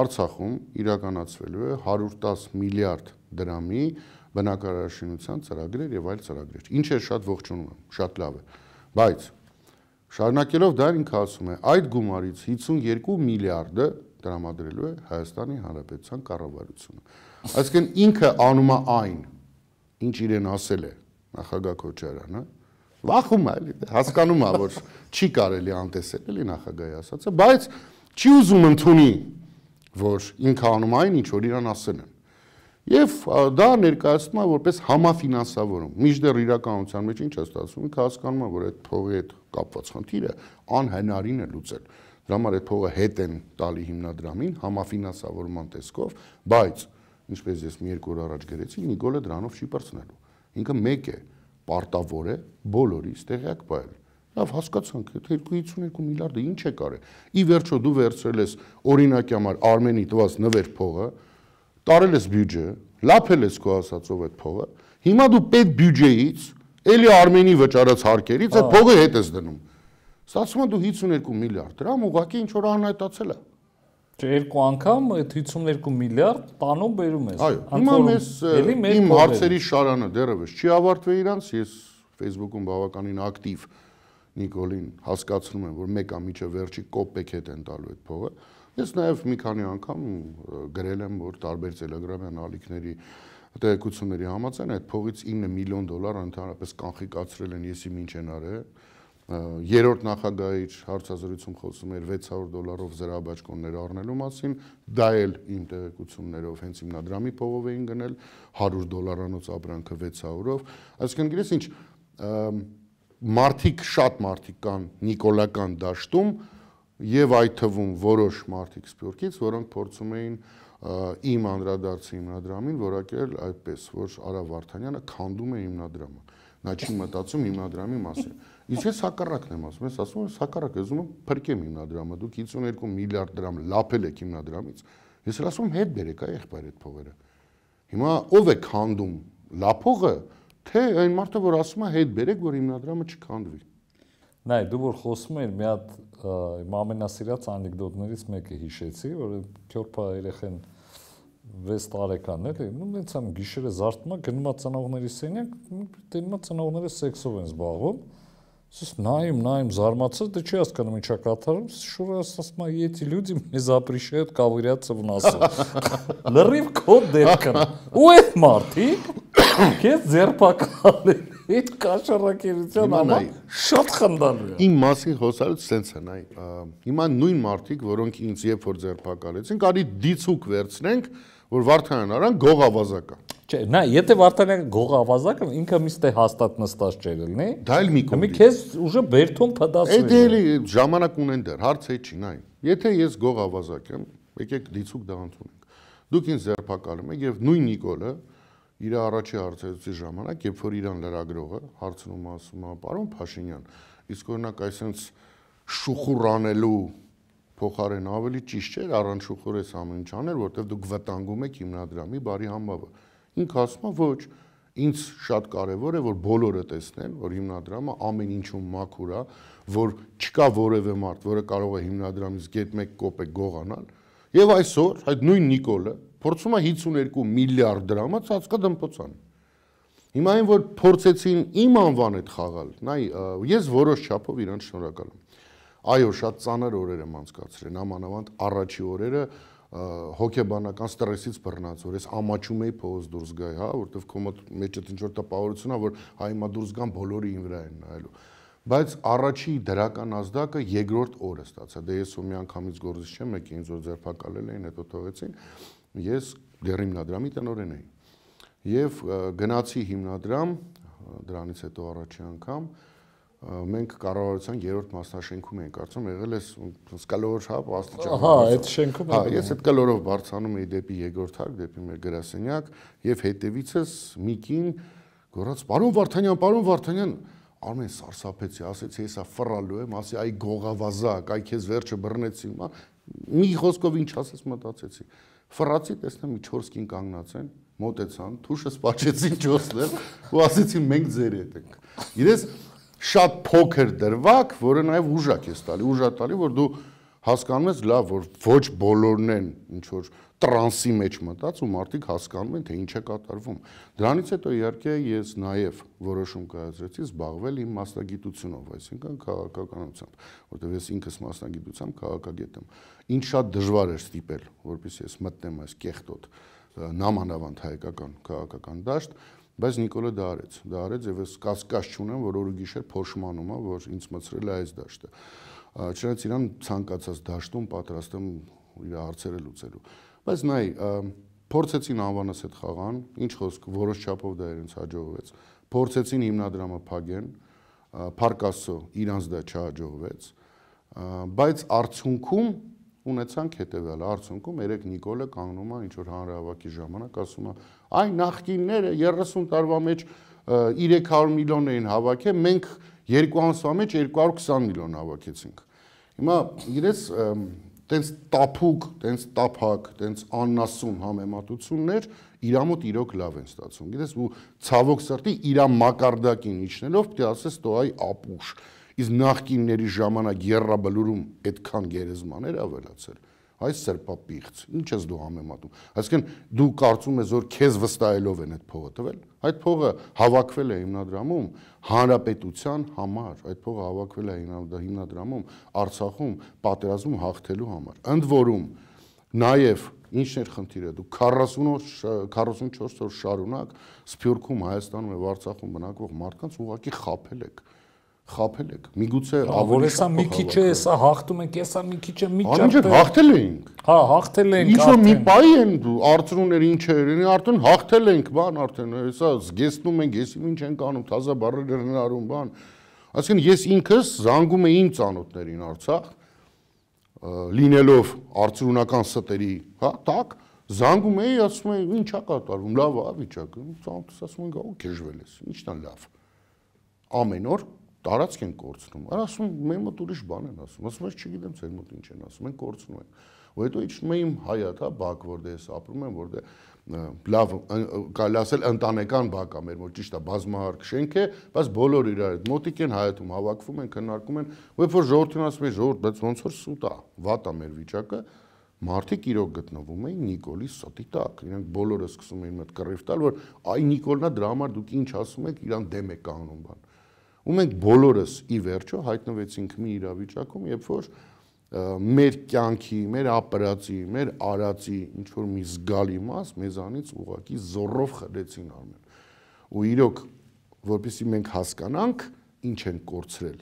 Արցախում իրականացվելու է 110 միլիարդ դրամի բնակարարաշինության ծրագրեր եւ այլ ծրագրեր։ Ինչը շատ ողջունում եմ, շատ լավ է։ Բայց շարունակելով դա ինքը ասում է, այդ գումարից 52 միլիարդը տրամադրելու է Հայաստանի Հանրապետության կառավարությունը։ Այսինքն ինքը անում է այն, ինչ իրեն ասել է նախագահ Քոչարյանը, վախում է, էլի, հասկանում է, որ չի կարելի անտեսել, էլի նախագահի ասածը, բայց չի ուզում ընդունի, որ ինքը անում այն, ինչ որ իրան ասել են։ Եվ դա ներկայացնում է որպես համաֆինանսավորում։ Միջդեռ իրականության մեջ ինչ է ստացվում, ինքը հասկանում է, որ այդ փողի հետ կապված խնդիրը անհնարին է լուծել։ Դրա համար այդ փողը հետ են տալի հիմնադրամին համաֆինանսավորման տեսքով, բայց ինչպես ես մի երկու օր առաջ գրեցի, Նիկոլը դրանով չի բարձնելու։ Ինքը մեկ է։ մեկ պարտավոր է բոլորիս տեղյակ բայել։ Լավ, հասկացանք, 252 միլիարդը ինչ է կարել։ Ի վերջո դու վերցրել ես օրինակի համար Արմենի տված նվեր փողը, տարել ես բյուջեը, լափել ես քո ասածով այդ փողը։ Հիմա դու պետ բյուջեից, ելի Արմենի վճարած հարկերից այդ փողը հետ ես դնում։ Ստացվում է դու 52 միլիարդ դրամ ուղղակի ինչ որ անհայտացել ես երկու անգամ այդ 52 միլիարդ տանո բերում ես։ Այո, հիմա մեզ իմ հարցերի շարանը դեռևս չի ավարտվել իրանց, ես Facebook-ում բավականին ակտիվ Նիկոլին հասկացնում եմ, որ մեկա միջը վերջի կոպեկ հետ են տալու այդ փողը։ Ես նաև մի քանի անգամ գրել եմ, որ տարբեր Telegram-յան ալիքների տեղեկությունների համաձայն այդ փողից 9 միլիոն դոլար ընդհանրապես կանխիկացրել են, եսի ինչ են արել երրորդ նախագահի հարցազրույցում խոսում էր 600 դոլարով զրաբաճկոններ առնելու մասին, դա էլ իմ տեղեկություններով հենց հիմնադրամի փողով էին գնել 100 դոլարանոց ապրանքը 600-ով, այսինքն գիտես ինչ մարտիկ շատ մարտիկ կան նիկոլական դաշտում եւ այդ թվում որոշ մարտիկ սպյուրքից, որոնք փորձում էին իմ անդրադարձի հիմնադրամին որակել այդպես, որ Արա Վարդանյանը քանդում է հիմնադրամը, նա չի մտածում հիմնադրամի մասին Իսկ ես հակառակն եմ ասում, ես ասում եմ հակառակը, ես ուզում եմ փրկեմ հիմնադրամը, դուք 52 միլիարդ դրամ լափել եք հիմնադրամից։ Ես հենց ասում հետ բերեք այ եղբայր այդ փողերը։ Հիմա ով է քանդում լափողը, թե այն մարդը, որ ասում է հետ բերեք, որ հիմնադրամը չքանդվի։ Նայ, դու որ խոսում ես, մի հատ իմ ամենասիրած անեկդոտներից մեկը հիշեցի, որ քյորփա երեխեն 6 տարեկան էլի, նույն ինձ համ գիշերը զարթմա գնում է ծնողների սենյակ, դիմա ծնողները սեքսով են զբաղվում Սս նայում, նայում զարմացած, դե չի հասկանում ինչա կատարում, շուրը ասում է, «Եթի люди мне запрещают ковыряться в носу»։ Լրիվ կոդ դերքն։ Ու այդ մարդիկ *coughs* քեզ ձերբակալել այդ կաշառակերության համար շատ խնդալու է։ Իմ մասին խոսալուց սենց են, այ հիմա նույն մարդիկ, որոնք ինձ երբ որ ձերբակալեցին, կարի դիցուկ վերցնենք, որ Վարդանյան արան գողավազակա։ Չէ, նա եթե Վարդանյան գողը ավազակը ինքը միստե հաստատ նստած չէ լինի։ Դա էլ մի կողմ։ Մի քեզ ուժը բերթում փդացվի։ Էդ էլի ժամանակ ունեն դեռ, հարցը չի նայ։ Եթե ես գող ավազակ եմ, եկեք լիցուկ դա ընդունենք։ Դուք ինձ ձերբակալում եք եւ նույն Նիկոլը իր առաջի հարցերուցի ժամանակ, երբ որ Իրան լրագրողը հարցնում ասում է, պարոն Փաշինյան, իսկ օրինակ այսպես շուխուրանելու փոխարեն ավելի ճիշտ չէր առանց շուխուր այս ամեն ինչ անել, որտեղ դուք վտանգում եք հիմնադրամի բարի համբավը։ Ինքը ասում է ոչ, ինձ շատ կարևոր է որ բոլորը տեսնեն, որ հիմնադրամը ամեն ինչում մաքուր է, որ չկա որևէ մարդ, որը կարող է հիմնադրամից գետ 1 կոպեկ գողանալ։ Եվ այսօր այդ նույն Նիկոլը փորձում է 52 միլիարդ դրամա ծածկա դմպոցան։ Հիմա այն որ փորձեցին իմ անվան այդ խաղալ, նայ ես որոշ չափով իրան շնորհակալ եմ։ Այո, շատ ծանր օրեր եմ անցկացրել, նամանավանդ առաջի օրերը, օրերը հոգեբանական ստրեսից բռնած, որ ես ամաչում էի փողոց դուրս գայ, հա, որովհետև քո մոտ մեջ այդ ինչ որ տպավորությունա, որ հա հիմա դուրս գամ բոլորի ին վրա են նայելու։ Բայց առաջի դրական ազդակը երկրորդ օրը ստացա։ Դե ես ու մի անգամից գործից չեմ եկի, ինձ որ ձերբակալել էին, հետո թողեցին։ Ես դեռ հիմնադրամի տնօրեն էի։ Եվ գնացի հիմնադրամ, դրանից հետո առաջի անգամ, մենք կառավարության երրորդ մասնաշենքում ենք կարծում եղել էս սկալոր հապ աստիճան հա այդ շենքում հա ես այդ կալորով բարձանում էի դեպի երկրորդ հարկ դեպի մեր գրասենյակ եւ հետեւիցս մի կին գոռաց պարոն Վարդանյան պարոն Վարդանյան Արմեն սարսափեցի, ասեցի, հեսա ֆռալու եմ, ասի, այ գողավազակ, այ քեզ վերջը բռնեցի, հա։ Մի խոսքով ինչ ասես մտածեցի։ Ֆռացի տեսնեմ մի 4 կին կանգնած են, մոտեցան, թուշը սպաչեցին 4-ն ու ասեցին մենք ձեր հետ ենք։ Գիտես, շատ փոքր դրվակ, որը նաև ուժակ է տալի, ուժա տալի, որ դու հասկանում ես լավ, որ ոչ բոլորն են ինչ որ տրանսի մեջ մտած ու մարդիկ հասկանում են, թե ինչ է կատարվում։ Դրանից հետո իհարկե ես նաև որոշում կայացրեցի զբաղվել իմ մասնագիտությունով, այսինքն քաղաքականությամբ, որտեղ ես ինքս մասնագիտությամբ քաղաքագետ եմ։ Ինչ շատ դժվար էր ստիպել, որպես ես մտնեմ այս կեղտոտ նամանավանդ հայկական քաղաքական դաշտ, Բայց Նիկոլը դա արեց, դա արեց եւ ես կասկած չունեմ, որ օրը գիշեր փոշմանում է, որ ինձ մցրել է այս դաշտը։ Չնայած իրան ցանկացած դաշտում պատրաստ եմ իր հարցերը լուծելու։ Բայց նայ, փորձեցին անվանս հետ խաղան, ինչ խոսք, որոշ չափով դա իրենց հաջողվեց։ Փորձեցին հիմնադրամը փակեն, Փարքասո իրանց դա չհաջողվեց, բայց արդյունքում ունեցանք հետեւյալը արդյունքում երեք Նիկոլը կանգնում է ինչ որ հանրահավաքի ժամանակ ասում է այն նախկինները 30 տարվա մեջ 300 միլիոն էին հավաքել մենք 2 ամսվա մեջ 220 միլիոն հավաքեցինք հիմա իրես տենց տափուկ, տենց տափակ, տենց աննասուն համեմատություններ իրամոտ իրոք լավ են ստացվում։ Գիտես, ու ցավոք սրտի իրա մակարդակին իջնելով պետք է ասես, «Տո այ ապուշ»։ Իսկ նախկինների ժամանակ երրաբլուրում այդքան գերեզմաներ ավելացել։ Այս սրբապիղծ, ինչ ես դու համեմատում։ Այսինքն դու կարծում ես, որ քեզ վստահելով են այդ փողը տվել։ Այդ փողը հավաքվել է հիմնադրամում հանրապետության համար, այդ փողը հավաքվել է հիմնադրամում Արցախում պատերազմում հաղթելու համար։ Ընդ որում, նաև ինչն էր խնդիրը դու 40 օր 44 օր շարունակ Սփյուռքում Հայաստանում եւ Արցախում բնակվող մարդկանց ուղակի խაფել եք խափել եք։ Միգուցե հա, ավելի շատ։ Սա մի քիչ է, սա հաղթում եք, սա մի քիչ է, մի չափ։ Անիջը հաղթել էինք։ Հա, հաղթել ենք արդեն։ Ինչո՞ մի բայ են արծրուներ ինչ էր, արդեն հաղթել ենք, բան արդեն, հեսա զգեստնում ենք, եսի ինչ ենք անում, թազա բարերը հնարում, բան։ Այսինքն ես ինքս զանգում եմ իմ ծանոթներին Արցախ, լինելով արծրունական ստերի, հա, տակ, զանգում էի, ասում էի, ինչա կատարվում, լավ է վիճակը, ծանոթս ասում են, գա, քեժվել ես, ինչն է լավ։ Ամեն օր տարածք են կորցնում։ Արա ասում մեր մոտ ուրիշ բան են ասում։ Ասում ես չգիտեմ ցեր մոտ ինչ են ասում, են կորցնում են։ Ու հետո իջնում եմ հայա, թա հա, բակ, որտեղ ես ապրում եմ, որտեղ լավ կարելի ասել ընտանեկան բակ է մեր մոտ, ճիշտ է, բազմահարկ շենք է, բայց բոլոր իրար հետ մոտիկ են հայատում, հավաքվում են, քննարկում են, ու երբ որ ժողովրդին ասում են, ժողովուրդ, բայց ոնց որ սուտ է, վատ է մեր վիճակը, մարդիկ իրոք գտնվում էին Նիկոլի ստի տակ։ Իրանք բոլորը սկսում էին մտ կռիվ տալ, որ այ Նիկոլնա դրա համար դուք ինչ ասում եք, իրան դեմ է կանոն բան ու մենք բոլորս ի վերջո հայտնվեցինք մի իրավիճակում, երբ որ մեր կյանքի, մեր ապրածի, մեր արածի ինչ որ մի զգալի մաս մեզանից ուղակի զորով խլեցին արմեն։ Ու իրոք, որpիսի մենք հասկանանք, ինչ են կորցրել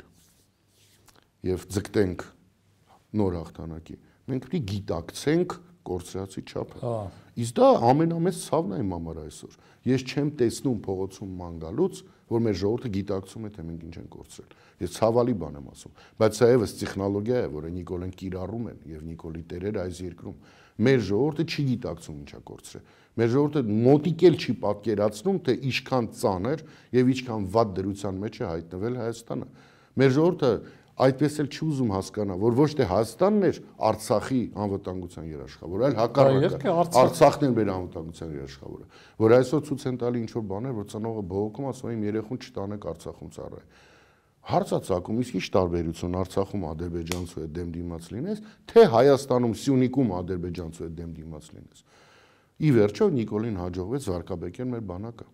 եւ ձգտենք նոր հաղթանակի, մենք պետք է գիտակցենք կորցրածի չափը։ Հա։ Իսկ դա ամենամեծ ցավն է իմ համար այսօր։ Ես չեմ տեսնում փողոցում ման գալուց, որ մեր ժողովուրդը գիտակցում է, թե մենք ինչ ենք կործրել։ Ես ցավալի բան եմ ասում, բայց սա եւս տեխնոլոգիա է, որը Նիկոլեն կիրառում են եւ Նիկոլի տերերը այս երկրում։ Մեր ժողովուրդը չի գիտակցում ինչա կործրել։ Մեր ժողովուրդը մոտիկել չի պատկերացնում, թե ինչքան ծանր եւ ինչքան վատ դրության մեջ է հայտնվել Հայաստանը։ Մեր ժողովուրդը այդպես էլ չի ուզում հասկանա, որ ոչ թե Հայաստանն էր Արցախի անվտանգության երաշխավորը, այլ հակառակը։ Արցախն էր մեր անվտանգության երաշխավորը, որ այսօր ցույց են տալի ինչ որ բաներ, որ ծնողը բողոքում ասում է իմ երեխուն չտանեք Արցախում ծառայ։ Հարցա ցակում իսկ ի՞նչ տարբերություն Արցախում ադրբեջանցու հետ դեմ դիմաց լինես, թե Հայաստանում Սյունիքում ադրբեջանցու հետ դեմ դիմաց լինես։ Ի վերջո Նիկոլին հաջողվեց Զարգաբեկյան մեր բանակը։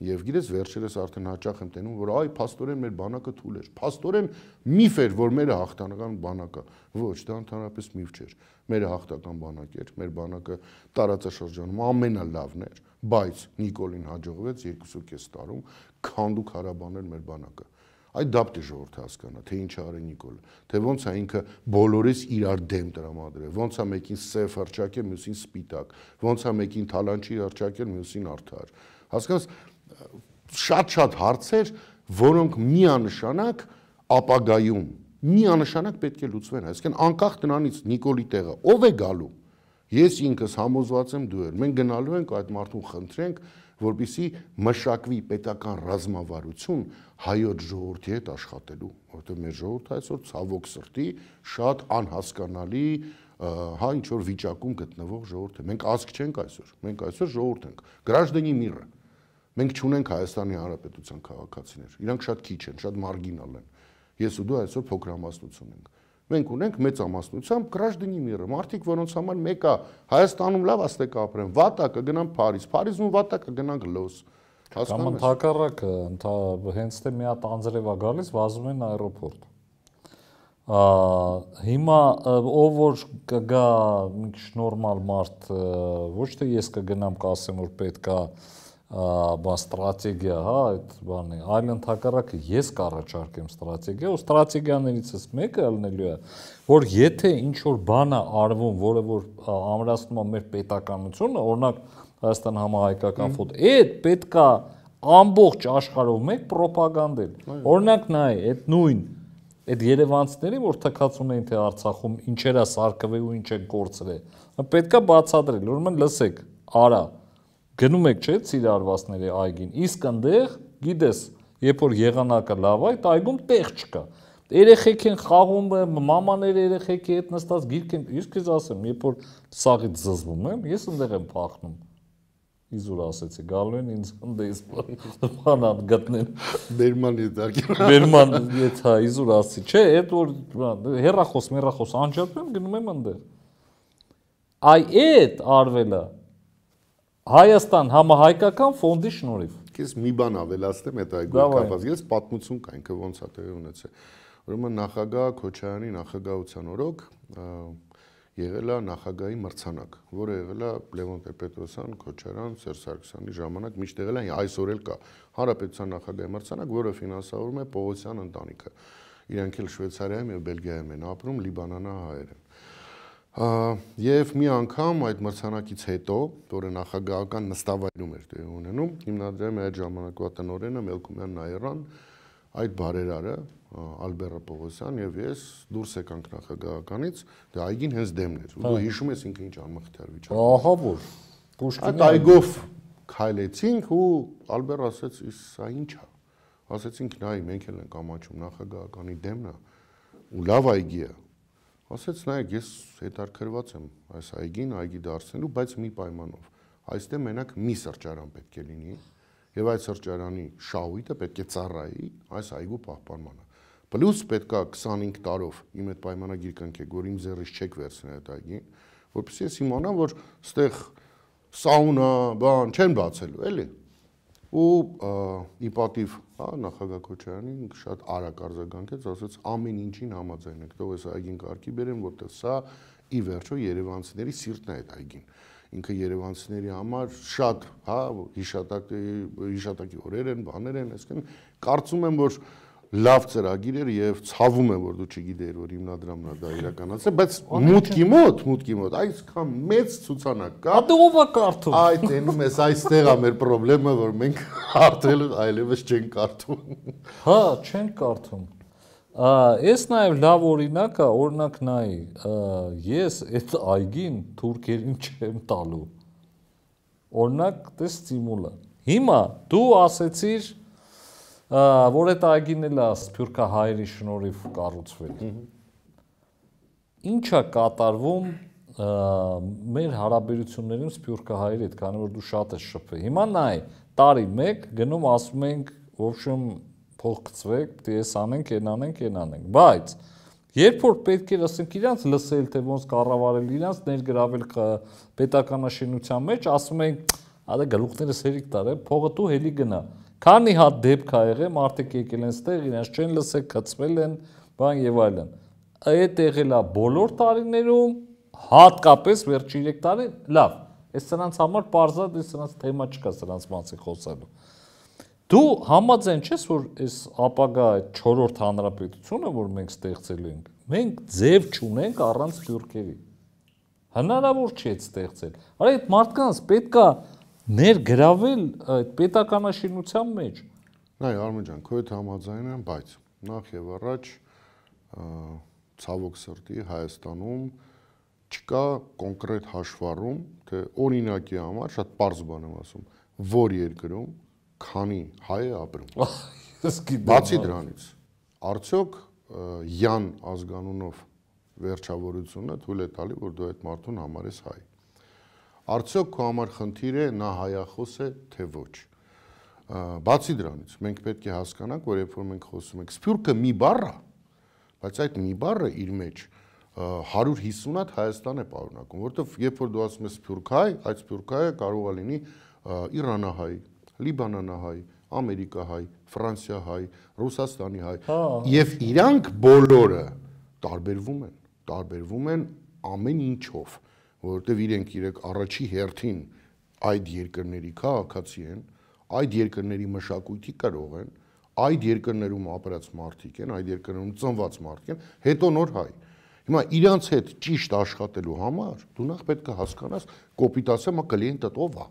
Եվ գիտես, վերջերս արդեն հաճախ եմ տենում, որ այ փաստորեն մեր բանակը թուլ էր։ Փաստորեն միֆ էր, որ մերը հաղթանական բանակ է։ Ոչ, դա ընդհանրապես միֆ չէր։ Մերը հաղթական բանակ էր։ Մեր բանակը տարածաշրջանում ամենալավն էր, բայց Նիկոլին հաջողվեց 2.5 տարում քանդուկ հարաբանել մեր բանակը։ Այդ դապտի դե ժողովրդը հասկանա, թե ինչ արի Նիկոլը, թե ոնց է ինքը բոլորից իրար դեմ տրամադրել, ոնց է մեկին սև հրճակել, մյուսին սպիտակ, ոնց է մեկին թալանչի հրճակել, մյուսին արդար։ Հասկանաս, շատ-շատ հարցեր, որոնք միանշանակ ապագայում միանշանակ պետք է լուծվեն, այսինքն անկախ դրանից Նիկոլի տեղը ով է գալու։ Ես ինքս համոզված եմ դու ել։ Մենք գնալու ենք այդ մարդուն խնդրենք, որբիսի մշակվի պետական ռազմավարություն հայոց ժողովրդի հետ աշխատելու, որովհետև մեր ժողովուրդը այսօր ցավոք սրտի շատ անհասկանալի հա ինչ որ վիճակում գտնվող ժողովուրդ է։ Մենք ազգ չենք այսօր, մենք այսօր ժողովուրդ ենք։ Գրաժդանի միրը։ Մենք չունենք Հայաստանի Հանրապետության քաղաքացիներ։ Իրանք շատ քիչ են, շատ մարգինալ են։ Ես ու դու այսօր փոքր ամասնություն ենք։ Մենք ունենք մեծ ամասնությամբ գրաժդինի միրը, մարդիկ, որոնց համար մեկը Հայաստանում լավ աստեկ ապրեն, վատա կգնան Փարիզ, Փարիզում վատա կգնան Լոս։ Հասկանում ես։ Կամ հակառակը, հենց թե մի հատ անձրև է գալիս, վազում են аэроպորտ։ Ա հիմա ով որ կգա մի քիչ նորմալ մարդ, ոչ թե ես կգնամ կասեմ որ պետքա կա բա ստրատեգիա, հա, այդ բանը, այլ ընդհակառակը ես կառաջարկեմ ստրատեգիա, ու ստրատեգիաներիցս մեկը ելնելու է, որ եթե ինչ որ բան է արվում, որը որ ամրացնում է մեր պետականությունը, օրինակ Հայաստան համահայկական ֆոտ, այդ պետքա ամբողջ աշխարհով մեկ ռոպագանդել։ Օրինակ նայ, այդ նույն այդ Երևանցիների, որ թքած ունեն թե Արցախում ինչերա սարկվել ու ինչ են կորցրել։ Պետքա բացատրել, ուրեմն լսեք, արա Գնում եք, չէ՞, Ցիրարվասների այգին։ Իսկ այնտեղ, գիտես, երբ որ եղանակը լավ է, այդ այգում տեղ չկա։ Երեխեք են խաղում, մամաները երեխեքի հետ նստած գիրք են։ Իսկ ես ասեմ, երբ որ սաղից զզվում եմ, ես այնտեղ եմ փախնում իզուր ասեցի գալու են ինձ հնդես բան գտնեն բերման իդարկին բերման եթ հա իզուր ասի չէ այդ որ հա, հերախոս մերախոս անջատում գնում եմ այնտեղ այ այդ արվելա Հայաստան համահայկական ֆոնդի շնորհիվ։ Ես մի բան ավելացնեմ այդ այգու կապված։ Ես պատմություն կա ինքը ոնց է տեղի ունեցել։ Ուրեմն նախագահ Քոչարյանի նախագահության օրոք եղել է նախագահի մրցանակ, որը եղել է Լևոն Տեր-Պետրոսյան, Քոչարյան, Սերժ Սարգսյանի ժամանակ միշտ եղել է, այսօր էլ կա Հանրապետության նախագահի մրցանակ, որը ֆինանսավորում է Պողոսյան ընտանիքը։ Իրանք էլ Շվեյցարիայում եւ Բելգիայում են ապրում, Լիբանանա հայեր են։ Եվ մի անգամ այդ մրցանակից հետո, որը նախագահական նստավայրում էր տեղի ունենում, հիմնադրամի այդ ժամանակվա տնօրենը Մելքումյան Նայռան այդ բարերարը Ալբերա Պողոսյան եւ ես դուրս եկանք նախագահականից, դա դե այգին հենց դեմն էր։ Ու հիշում ես ինքը ինչ անմխիթար վիճակ։ Ահա որ։ Պուշկինը այդ այգով քայլեցինք ու Ալբեր ասեց, «Իս սա ի՞նչ է»։ Ասեցինք, «Նայ, մենք էլ ենք ամաչում նախագահականի դեմնա» ու լավ այգի է Ասեց նայեք, ես հետարքրված եմ այս այգին, այգի դարձնելու, բայց մի պայմանով։ Այստեղ մենակ մի սրճարան պետք է լինի, եւ այդ սրճարանի շահույթը պետք է ծառայի այս այգու պահպանմանը։ Պլյուս պետքա 25 տարով իմ այդ պայմանագիր կնքեք, որ իմ ձեռից չեք վերցնել այդ այգին, որովհետեւ ես իմանամ, որ ստեղ սաունա, բան չեն բացելու, էլի ու իպատիվ, հա, նախագահ Քոչարյանին շատ արագ արձագանքեց, ասաց ամեն ինչին համաձայնեք, թող այս այգին կարգի բերեն, որտեղ սա ի վերջո Երևանցիների սիրտն է այդ այգին։ Ինքը Երևանցիների համար շատ, հա, հիշատակի հիշատակի օրեր են, բաներ են, այսինքն կարծում եմ, որ լավ ծրագիր էր եւ ցավում եմ որ դու չգիտեիր որ հիմնադրամն է դա իրականացել, բայց մուտքի մոտ, մուտքի մոտ այսքան մեծ ցուցանակ կա։ Դու ով է կարդում։ Այդ տենում ես այստեղ է մեր խնդրեմը, որ մենք արդել այլևս չենք կարդում։ Հա, չեն կարդում։ Այս նաև լավ օրինակ է, օրինակ նայի, ես այդ այգին թուրքերին չեմ տալու։ Օրինակ, տես ստիմուլը։ Հիմա դու ասեցիր որ այդ այգին էլ է սփյուռքահայերի շնորհիվ կառուցվել։ Ինչ է կատարվում մեր հարաբերություններում սփյուռքահայերի հետ, քանի որ դու շատ ես շփվել։ Հիմա նայ, տարի 1 գնում ասում ենք, ոբշեմ փող գծվեք, պետք դե է սանենք, այն անենք, այն անենք, բայց Երբ որ պետք էր ասենք իրանց լսել, թե ոնց կառավարել իրանց ներգրավել պետականաշինության մեջ, ասում էին, «Ադա դե գլուխները սերիկ տար է, փողը դու հելի գնա»։ Քանի հատ դեպք ա եղել, մարդիկ եկել են ստեղ, իրենց չեն լսել, կծվել են, բան եւ այլն։ Այդ եղել է բոլոր տարիներում, հատկապես վերջի 3 տարին, լավ, այս սրանց համար parza դե սրանց թեմա չկա սրանց մասին խոսելու։ Դու համաձայն ես, որ այս ապագա 4-րդ հանրապետությունը, որ մենք ստեղծել ենք, մենք ձև չունենք առանց թյուրքերի։ Հնարավոր չէ ստեղծել։ Արա այդ մարդկանց պետքա պետք ներգրավել այդ պետականաշինության մեջ։ Նայ Արմեն ջան, քո հետ համաձայն եմ, բայց նախ եւ առաջ ցավոք սրտի Հայաստանում չկա կոնկրետ հաշվառում, թե օրինակի համար շատ པարզ բան եմ ասում, որ երկրում քանի հայ է ապրում։ Բացի դրանից, արդյոք յան ազգանունով վերջավորությունը թույլ է տալի, որ դու այդ մարդուն համարես հայ։ Արդյոք քո համար խնդիր է նա հայախոս է, թե ոչ։ Բացի դրանից, մենք պետք է հասկանանք, որ երբ որ մենք խոսում ենք Սփյուռքը մի բառ է, բայց այդ մի բառը իր մեջ 150 հատ Հայաստան է պարունակում, որովհետև երբ որ դու ասում ես Սփյուռքայ, այդ Սփյուռքայը կարող է լինի Իրանահայ, Լիբանանահայ, Ամերիկահայ, Ֆրանսիահայ, Ռուսաստանի հայ, հա։ եւ իրանք բոլորը տարբերվում են, տարբերվում են ամեն ինչով։ Ա, որովհետև իրենք իրենք առաջի հերթին այդ երկրների քաղաքացի են, այդ երկրների մշակույթի կրող են, այդ երկրներում ապրած մարդիկ են, այդ երկրներում ծնված մարդիկ են, հետո նոր հայ։ Հիմա իրանց հետ ճիշտ աշխատելու համար դու նախ պետք է հասկանաս կոպիտացիա կլիենտը ով է։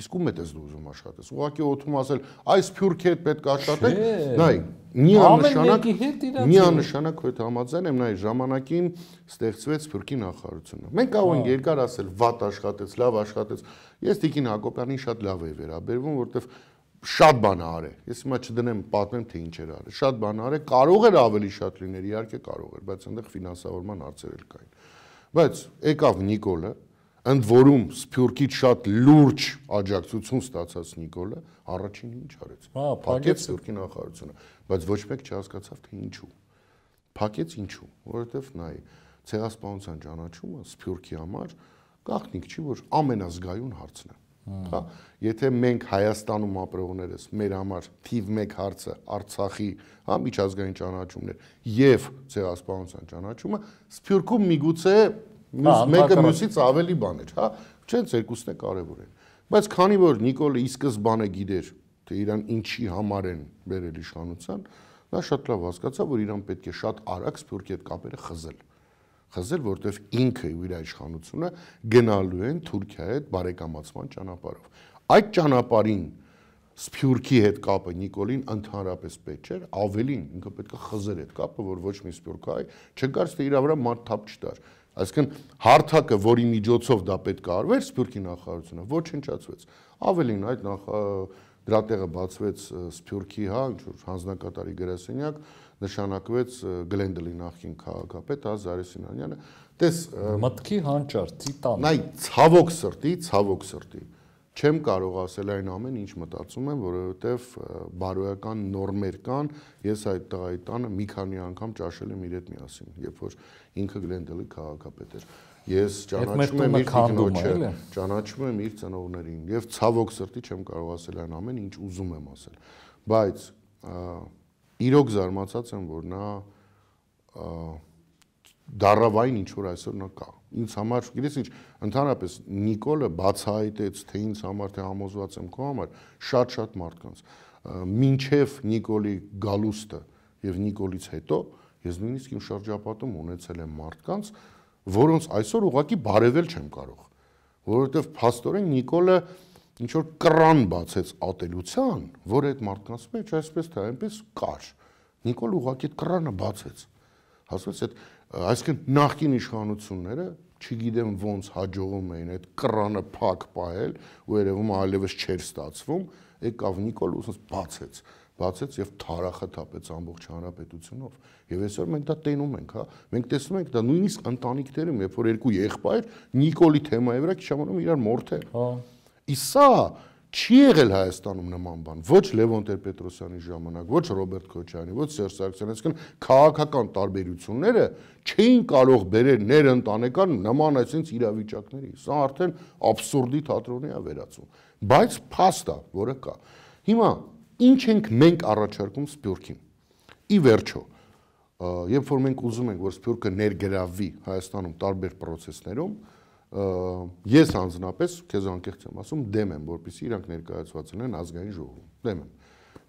Իսկ ում հետ ես դու ուզում աշխատես։ Ուղղակի օթում ասել, այս փյուրքի հետ պետք է աշխատել։ Նայ, միանշանակ միանշանակ հետ համաձայն եմ նայ ժամանակին ստեղծվեց Սփյուռքի նախարարությունը։ Մենք կարող ենք երկար ասել, վատ աշխատեց, լավ աշխատեց։ Ես Տիկին Հակոբյանին շատ լավ է վերաբերվում, որովհետև շատ բան արել։ Ես հիմա չդնեմ պատմեմ թե ինչ էր արել։ Շատ բան արել, կարող էր ավելի շատ լինել, իհարկե կարող էր, բայց այնտեղ ֆինանսավորման հարցեր էլ կային։ Բայց եկավ Նիկոլը, ընդ որում Սփյուռքից շատ լուրջ աջակցություն ստացած Նիկոլը առաջին ինչ արեց։ հա, Փակեց Սփյուռքի նախարարությունը, բայց ոչ մեկ չհասկացավ թե ինչու։ Փակեց ինչու, որովհետև նայ ցեղասպանության ճանաչումը Սփյուռքի համար գաղտնիք չի, որ ամենազգայուն հարցն է։ Հա, եթե մենք Հայաստանում ապրողներս մեր համար թիվ 1 հարցը Արցախի, հա, միջազգային ճանաչումներ եւ ցեղասպանության ճանաչումը Սփյուռքում միգուցե Հա, մեկը մյուսից ավելի բան էր, հա։ Չէ, երկուսն է կարևոր են։ Բայց քանի որ Նիկոլը ի սկզբանե գիտեր, թե իրան ինչի համար են վերել իշխանության, նա շատ լավ հասկացա, որ իրան պետք է շատ արագ սփյուռքի հետ կապերը խզել։ Խզել, որտեվ ինքը ու իր իշխանությունը գնալու են Թուրքիայի հետ բարեկամացման ճանապարհով։ Այդ ճանապարհին Սփյուռքի հետ կապը Նիկոլին ընդհանրապես պետք չէր, ավելին ինքը պետք է խզեր այդ կապը, որ ոչ մի սփյուռքայ չգարց թե իր վրա մարդ թափ չդար։ Այսինքն հարթակը, որի միջոցով դա պետք է արվեր, Սփյուռքի նախարարությունը ոչնչացվեց։ Ավելին այդ նախ դրա տեղը բացվեց Սփյուռքի, հա, ինչ որ հանձնակատարի գրասենյակ նշանակվեց Գլենդլի նախին քաղաքապետ Հա Զարեսինյանը։ Տես մտքի հանճար, ցիտան։ Նայ, ցավոք սրտի, ցավոք սրտի։ Ա չեմ կարող ասել այն ամեն ինչ մտածում եմ, որովհետև բարոյական նորմեր կան։ Ես այդ տղայի տանը մի քանի անգամ ճաշել եմ իր հետ միասին, երբ որ ինքը Գլենդելի քաղաքապետ էր։ Ես ճանաչում եմ իր քննոջը, ճանաչում եմ իր ծնողներին եւ ցավոք սրտի չեմ կարող ասել այն ամեն ինչ ուզում եմ ասել։ Բայց իրոք զարմացած եմ, որ նա դարավային ինչ որ այսօր նա կա։ Ինձ համար գիտես ինչ Ընդհանրապես Նիկոլը բացահայտեց թե ինձ համար թե համոզված եմ քո համար շատ-շատ մարդկանց։ Մինչև Նիկոլի գալուստը եւ Նիկոլից հետո ես նույնիսկ իմ շրջապատում ունեցել եմ մարդկանց, որոնց այսօր ուղակի բարևել չեմ կարող, որովհետեւ փաստորեն Նիկոլը ինչ որ կրան բացեց ատելության, որ այդ մարդկանց մեջ այսպես թե այնպես կար։ Նիկոլ ուղակի այդ կրանը բացեց։ Հասկացա, այդ այսինքն նախկին իշխանությունները չգիտեմ ոնց հաջողում էին այդ կրանը փակ պահել ու երևում այլևս չէր ստացվում եկավ Նիկոլ ուսած բացեց բացեց եւ թարախը թափեց ամբողջ հանրապետությունով եւ այսօր մենք դա տենում ենք հա մենք տեսնում ենք դա նույնիսկ ընտանիքներում երբ որ երկու եղբայր Նիկոլի թեմայի վրա քիչ ժամանում իրար մորթ են հա իսկ սա Չի եղել Հայաստանում նման բան, ոչ Լևոն Տեր-Պետրոսյանի ժամանակ, ոչ Ռոբերտ Քոչյանի, ոչ Սերժ Սարգսյանի, այսինքն քաղաքական տարբերությունները չէին կարող բերել ներընտանեկան նման այսինքն իրավիճակների։ Սա արդեն абսուրդի թատրոնի է վերածում, բայց փաստ է, որը կա։ Հիմա ինչ ենք մենք առաջարկում Սփյուռքին։ Ի վերջո, երբ որ մենք ուզում ենք, որ Սփյուռքը ներգրավվի Հայաստանում տարբեր process-ներում, ես անձնապես քեզ անկեղծ եմ ասում դեմ եմ որպեսզի իրանք ներկայացված լինեն ազգային ժողովում դեմ եմ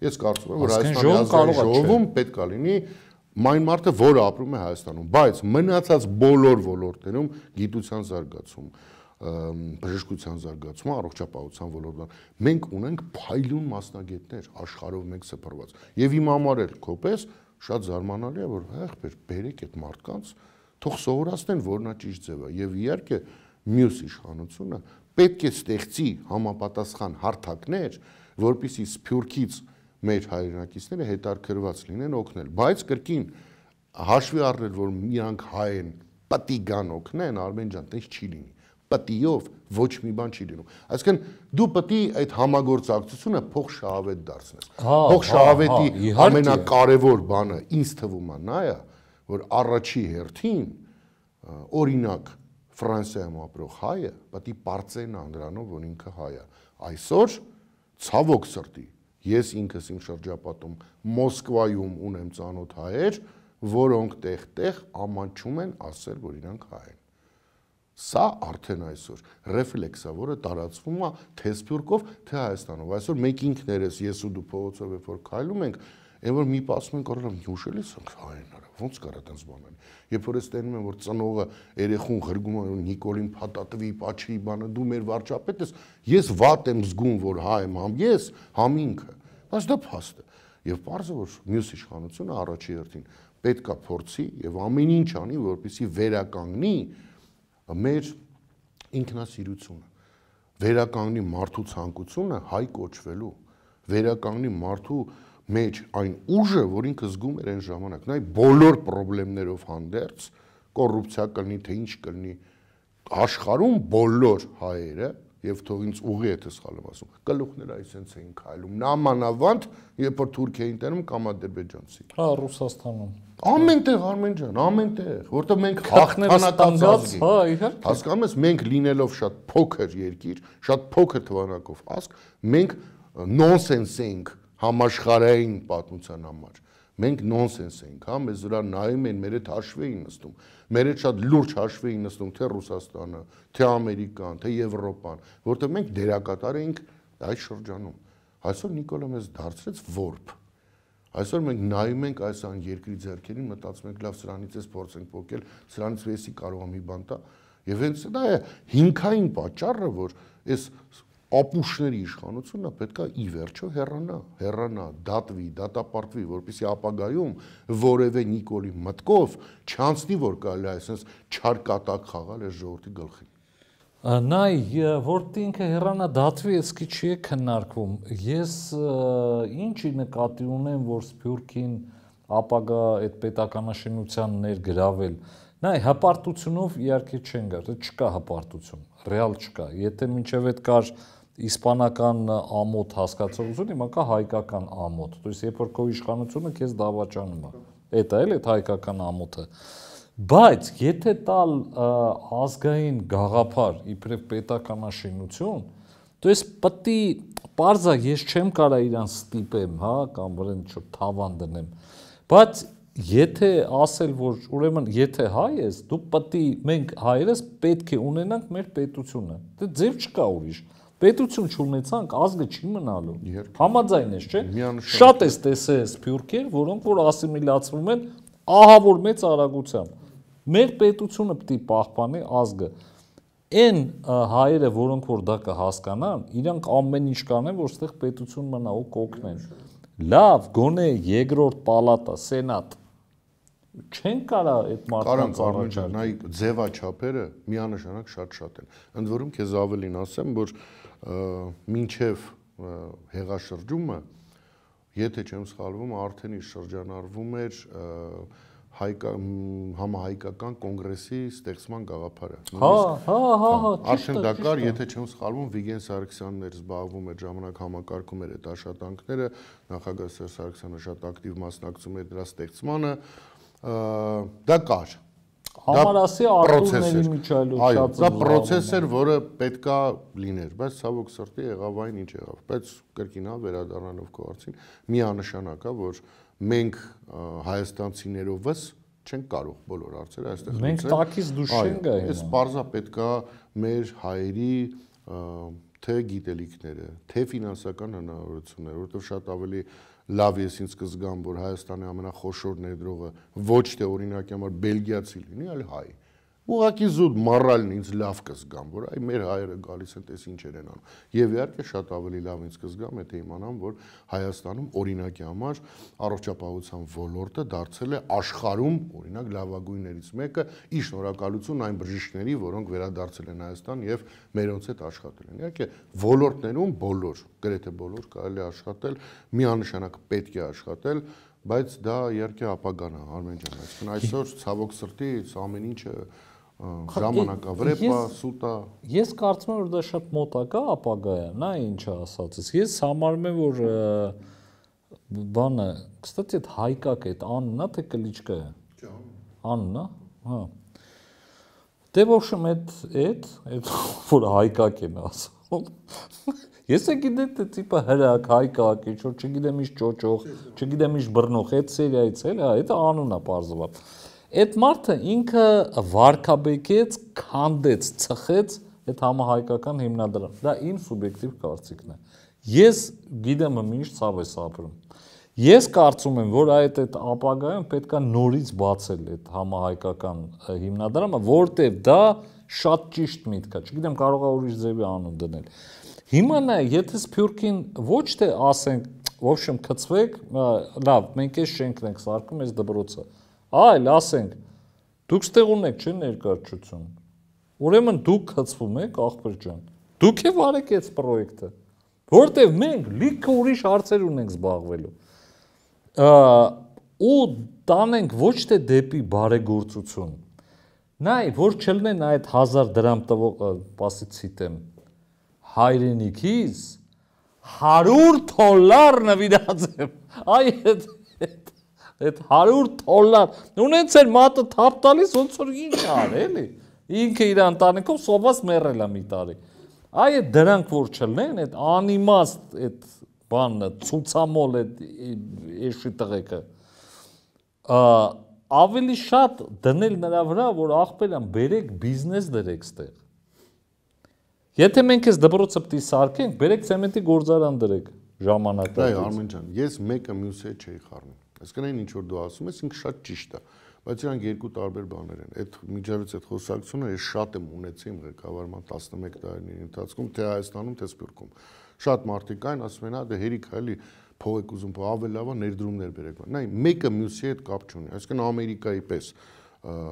ես կարծում եմ որ հայաստանի ազգային ժողովում պետք է լինի մայն մարդը որը ապրում է հայաստանում բայց մնացած բոլոր ոլորտներում գիտության զարգացում բժշկության զարգացումը, առողջապահության ոլորտում։ Մենք ունենք փայլուն մասնագետներ աշխարհով մենք սփռված։ Եվ իմ համար էլ կոպես շատ զարմանալի է, որ հայ ախպեր բերեք այդ մարդկանց, թող սովորացնեն, որ նա ճիշտ ձև է։ Եվ իհարկե մյուս իշխանությունը պետք է ստեղծի համապատասխան հարթակներ, որpիսի սփյուրքից մեր հայրենակիցները հետարկրված լինեն օգնել, բայց կրկին հաշվի առնել, որ իրանք հայ են, պտի գան օգնեն, Արմեն ջան, տես չի լինի պտիով ոչ մի բան չի լինում։ Այսինքն դու պտի այդ համագործակցությունը փող շահավետ դարձնես։ հա, հա, Փող շահավետի հա, ամենակարևոր բանը ինձ թվում է նա է, որ առաջի հերթին օրինակ Ֆրանսիայում ապրող հայը պետք է པարծենա նրանով, որ ինքը հայ է։ Այսօր ցավոք սրտի ես ինքս իմ շրջապատում Մոսկվայում ունեմ ծանոթ հայեր, որոնք տեղ-տեղ ամանչում են ասել, որ իրանք հայ են։ Սա արդեն այսօր ռեֆլեքսա, որը տարածվում է թե Սփյուռքով, թե Հայաստանով։ Այսօր մենք ինքներս ես ու դու փողոցով երբ որ քայլում ենք, այն որ մի պասում ենք, օրինակ, հուշելիս ենք հայ են։ Ոնց կարա այդպես բան անել։ Երբ որ ես տենում եմ որ ծնողը երեխուն ղրգում է որ Նիկոլին փաթաթվի, պաչի բանը, դու մեր վարչապետ ես, ես վատ եմ զգում որ հա եմ համ ես, համ ինքը։ Բայց դա փաստ է։ Եվ parz է որ մյուս իշխանությունը առաջի հերթին պետքա փորձի եւ ամեն ինչ անի որպեսի վերականգնի մեր ինքնասիրությունը, վերականգնի մարդու ցանկությունը հայ կոչվելու, վերականգնի մարդու մեջ այն ուժը, որ ինքը զգում էր այն ժամանակ։ Նայ բոլոր խնդիրներով հանդերձ, կոռուպցիա կլինի, թե ինչ կլինի, աշխարհում բոլոր հայերը եւ թող ինձ ուղի է տեսալով ասում։ Կլուխները այսենց էին քայլում։ Նամանավանդ, երբ որ Թուրքիային տերում կամ ադրբեջանցի։ Հա, Ռուսաստանում։ Ամենտեղ Արմեն ջան, ամենտեղ, որտեղ մենք հաղթանած, հա, իհարկե։ Հասկանում ես, մենք լինելով շատ փոքր երկիր, շատ փոքր թվանակով ազգ, մենք նոնսենս ենք համաշխարհային պատմության համար։ Մենք նոնսենս ենք, հա, մեզ վրա նայում են, մեր հետ հաշվի են նստում։ Մեր հետ շատ լուրջ հաշվի են նստում թե Ռուսաստանը, թե Ամերիկան, թե Եվրոպան, որտեղ մենք դերակատար ենք այս շրջանում։ Այսօր Նիկոլա մեզ դարձրեց որբ։ Այսօր մենք նայում ենք այս ան երկրի ձեռքերին, մտածում ենք լավ սրանից էս փորձենք փոկել, սրանից էսի կարող է մի բան տա։ Եվ հենց դա է հինքային պատճառը, որ այս ապուշների իշխանությունն է պետքա ի վերջո հեռանա, հեռանա, դատվի, դատապարտվի, որպեսզի ապագայում որևէ Նիկոլի մտկով չանցնի, որ կարելի է այսպես չարկատակ խաղալ այս ժողովրդի գլխին։ Նայ, որտի ինքը հեռանա դատվի, եսքի չի է քննարկվում։ Ես ինչի նկատի ունեմ, որ Սփյուռքին ապագա այդ պետականաշինության ներգրավել։ Նայ, հպարտությունով իհարկե չեն գա, չկա հպարտություն, ռեալ չկա։ Եթե մինչև այդ կար կար իսպանական ամոթ հասկացողությունը հիմա կա հայկական ամոթ։ То есть երբ որ քո իշխանությունը քեզ դավաճանում է։ Էդ է էլ այդ հայկական ամոթը։ Բայց եթե տալ ազգային գաղափար իբրև պետականաշինություն, то есть պետք է parza ես չեմ կարա իրան ստիպեմ, հա, կամ որեն չո թավան դնեմ։ Բայց եթե ասել որ ուրեմն եթե հայ ես դու պետք է մենք հայերս պետք է ունենանք մեր պետությունը դա դե ձև չկա ուրիշ Պետություն չունեցանք, ազգը չի մնալու։ Համաձայն ես, չէ՞։ Շատ ես տեսել սփյուռքեր, որոնք որ ասիմիլացվում են ահա որ մեծ արագությամբ։ Մեր պետությունը պիտի պահպանի ազգը։ Այն հայերը, որոնք որ դա կհասկանան, իրանք ամեն ինչ կանեն, որ ստեղ պետություն մնա ու կոկնեն։ Լավ, գոնե երկրորդ պալատա, սենատ չեն կարա այդ մարդկանց առաջարկել։ Կարան, նայեք, ձևաչափերը միանշանակ շատ-շատ են։ Ընդ որում քեզ ավելին ասեմ, որ մինչև հեղաշրջումը, եթե չեմ սխալվում, արդեն իսկ շրջանառվում էր հայկա համահայկական կոնգրեսի ստեղծման գաղափարը։ Հա, հա, հա, հա, արդեն դա կար, եթե չեմ սխալվում, Վիգեն Սարգսյանն էր զբաղվում այդ ժամանակ համակարգում էր այդ աշխատանքները, նախագահ Սերժ Սարգսյանը շատ ակտիվ մասնակցում էր դրա ստեղծմանը, դա կար։ Ա Համարասի արտուրների միջայլով շատ դա process էր, որը պետքա լիներ, բայց ցավոք սրտի եղավ այն ինչ եղավ, բայց կրկինա վերադառնալով քո հարցին, միանշանակ է, որ մենք հայաստանցիներովս չենք կարող բոլոր հարցերը այստեղ լուծել։ Մենք տակից դուրս չենք գա։ Այս parza պետքա մեր հայերի թե գիտելիքները, թե ֆինանսական հնարավորությունները, որովհետև շատ ավելի լավ ես ինձ կզգամ, որ Հայաստանի ամենախոշոր ներդրողը ոչ թե օրինակ համար Բելգիացի լինի, այլ հայ։ Ա Ուղղակի զուտ մռալն ինձ լավ կզգամ, որ այ մեր հայերը գալիս են, տես ինչեր են անում։ Եվ իհարկե շատ ավելի լավ ինձ կզգամ, եթե իմանամ, որ Հայաստանում օրինակի համար առողջապահության ոլորտը դարձել է աշխարհում օրինակ լավագույններից մեկը՝ ի շնորհակալություն այն բժիշկների, որոնք վերադարձել են Հայաստան եւ մերոնց հետ աշխատել են։ Իհարկե ոլորտներում բոլոր, գրեթե բոլոր կարելի աշխատել, միանշանակ պետք է աշխատել, բայց դա իհարկե ապագան է, Արմեն ջան, այսինքն այսօր ցավոք սրտի ամեն ինչը ժամանակավրեպա, սուտա։ Ես կարծում եմ, որ դա շատ մոտակա ապագա է, նա ինչ ասացիս։ Ես համարում եմ, որ բանը, կստացի այդ հայկակ այդ աննա թե կլիճկա է։ Չէ, աննա, հա։ Դե ոչմ այդ այդ այդ որ հայկակ եմ ասում։ Ես է գիտեմ թե տիպը հրակ, հայկակ, ինչ որ չգիտեմ ինչ ճոճող, չգիտեմ ինչ բռնող, այդ սերիայից էլ, հա, այդ անունն է բարձրաբար։ Այդ մարդը ինքը վարկաբեկեց, քանդեց, ծխեց այդ համահայկական հիմնադրամը։ Դա իմ սուբյեկտիվ կարծիքն է։ Ես գիտեմ ինչ ցավ է սապրում։ Ես կարծում եմ, որ այդ այդ ապագայում պետքա նորից բացել այդ համահայկական հիմնադրամը, որտեվ դա շատ ճիշտ միտք է։ Չգիտեմ, կարող է ուրիշ ձևի անուն դնել։ Հիմա նայ, եթե Սփյուռքին ոչ թե ասենք, ովշեմ կծվեք, լավ, մենք էս շենքն ենք սարկում, էս դբրոցը։ են Այլ ասենք, դուք ստեղ ունեք չէ ներկայացություն։ Ուրեմն դուք քծվում եք, ախպեր ջան։ Դուք եվ արեք այս պրոյեկտը, որտեվ մենք լիքը ուրիշ հարցեր ունենք զբաղվելու։ Ու տանենք ոչ թե դեպի բարեգործություն։ Նայ, որ չլնեն այդ 1000 դրամ տվող, ասի ցիտեմ, հայրենիքից 100 դոլար նվիրած եմ։ Այ այդ այդ 100 դոլար։ Ունենց էր մատը թափ տալիս ոնց որ ինչ ար, էլի։ Ինքը իր ընտանիքով սոված մեռել է մի տարի։ Այ այդ դրանք որ չլնեն, այդ անիմաստ այդ բանը, ցուցամոլ այդ էշի տղեկը։ Ավելի շատ դնել նրա վրա, որ աղբելան բերեք բիզնես դրեք ստեղ։ Եթե մենք էս դպրոցը պիտի սարքենք, բերեք ցեմենտի գործարան դրեք ժամանակը։ Դա է Արմեն ջան, ես մեկը մյուսը չէի խառնում։ Այսինքն այն ինչ որ դու ասում ես, ինքը շատ ճիշտ է, բայց իրանք երկու տարբեր բաներ են։ Այդ միջավայրից այդ խոսակցությունը ես շատ եմ ունեցել իմ ղեկավարման 11 տարիների ընթացքում, թե Հայաստանում, թե Սփյուռքում։ Շատ մարդիկ այն ասում են, հա դե հերիք էլի փող եք ուզում, ավելի լավ է ներդրումներ բերեք։ Նայ, մեկը մյուսի հետ կապ չունի։ Այսինքն Ամերիկայի պես,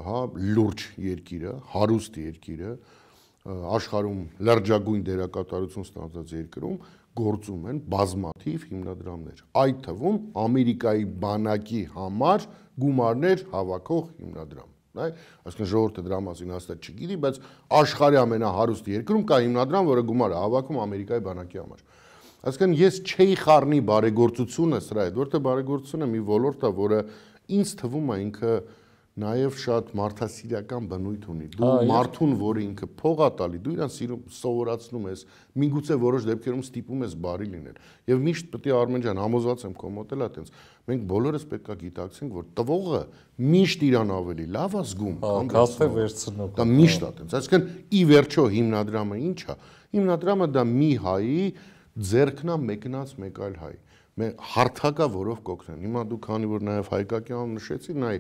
հա, լուրջ երկիրը, հարուստ երկիրը, աշխարհում լրջագույն դերակատարություն ստանձած երկրում գործում են բազմաթիվ հիմնադրամներ։ Այդ թվում Ամերիկայի բանակի համար գումարներ հավաքող հիմնադրամ, նայ, այսինքն ժողովուրդը դրա մասին հաստատ չգիտի, բայց աշխարհի ամենահարուստ երկրում կա հիմնադրամ, որը գումար է հավաքում Ամերիկայի բանակի համար։ Այսինքն ես չէի խառնի բարեգործությունը սրա հետ, որտեղ բարեգործությունը մի ոլորտ է, որը ինձ թվում է ինքը նաև շատ մարդասիրական բնույթ ունի։ Դու մարդուն, որ ինքը փող է տալի, դու իրան սիրում սովորացնում ես, միգուցե որոշ դեպքերում ստիպում ես բարի լինել։ Եվ միշտ պետք է Արմեն ջան, համոզված եմ քո մոտ էլ է տենց։ Մենք բոլորս պետքա գիտակցենք, որ տվողը միշտ իրան ավելի լավ է զգում, կամ կաֆե վերցնող։ Դա միշտ է տենց։ Այսինքն ի վերջո հիմնադրամը ի՞նչ է։ Հիմնադրամը դա մի հայի ձերքնա մեկնած մեկ այլ հայ։ Մենք հարթակա, որով կօգնեն։ Հիմա դու քանի որ նաև հայկական նշեցի, նայ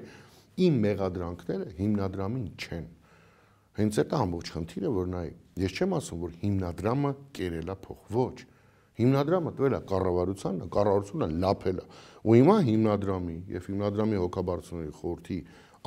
իմ մեղադրանքները հիմնադրամին չեն։ Հենց այդ ամբողջ խնդիրը, որ նայ, ես չեմ ասում, որ հիմնադրամը կերելա փող, ոչ։ Հիմնադրամը տվել է կառավարությանը, կառավարությունը լափել է։ Ու հիմա հիմնադրամի եւ հիմնադրամի հոգաբարձությունների խորհրդի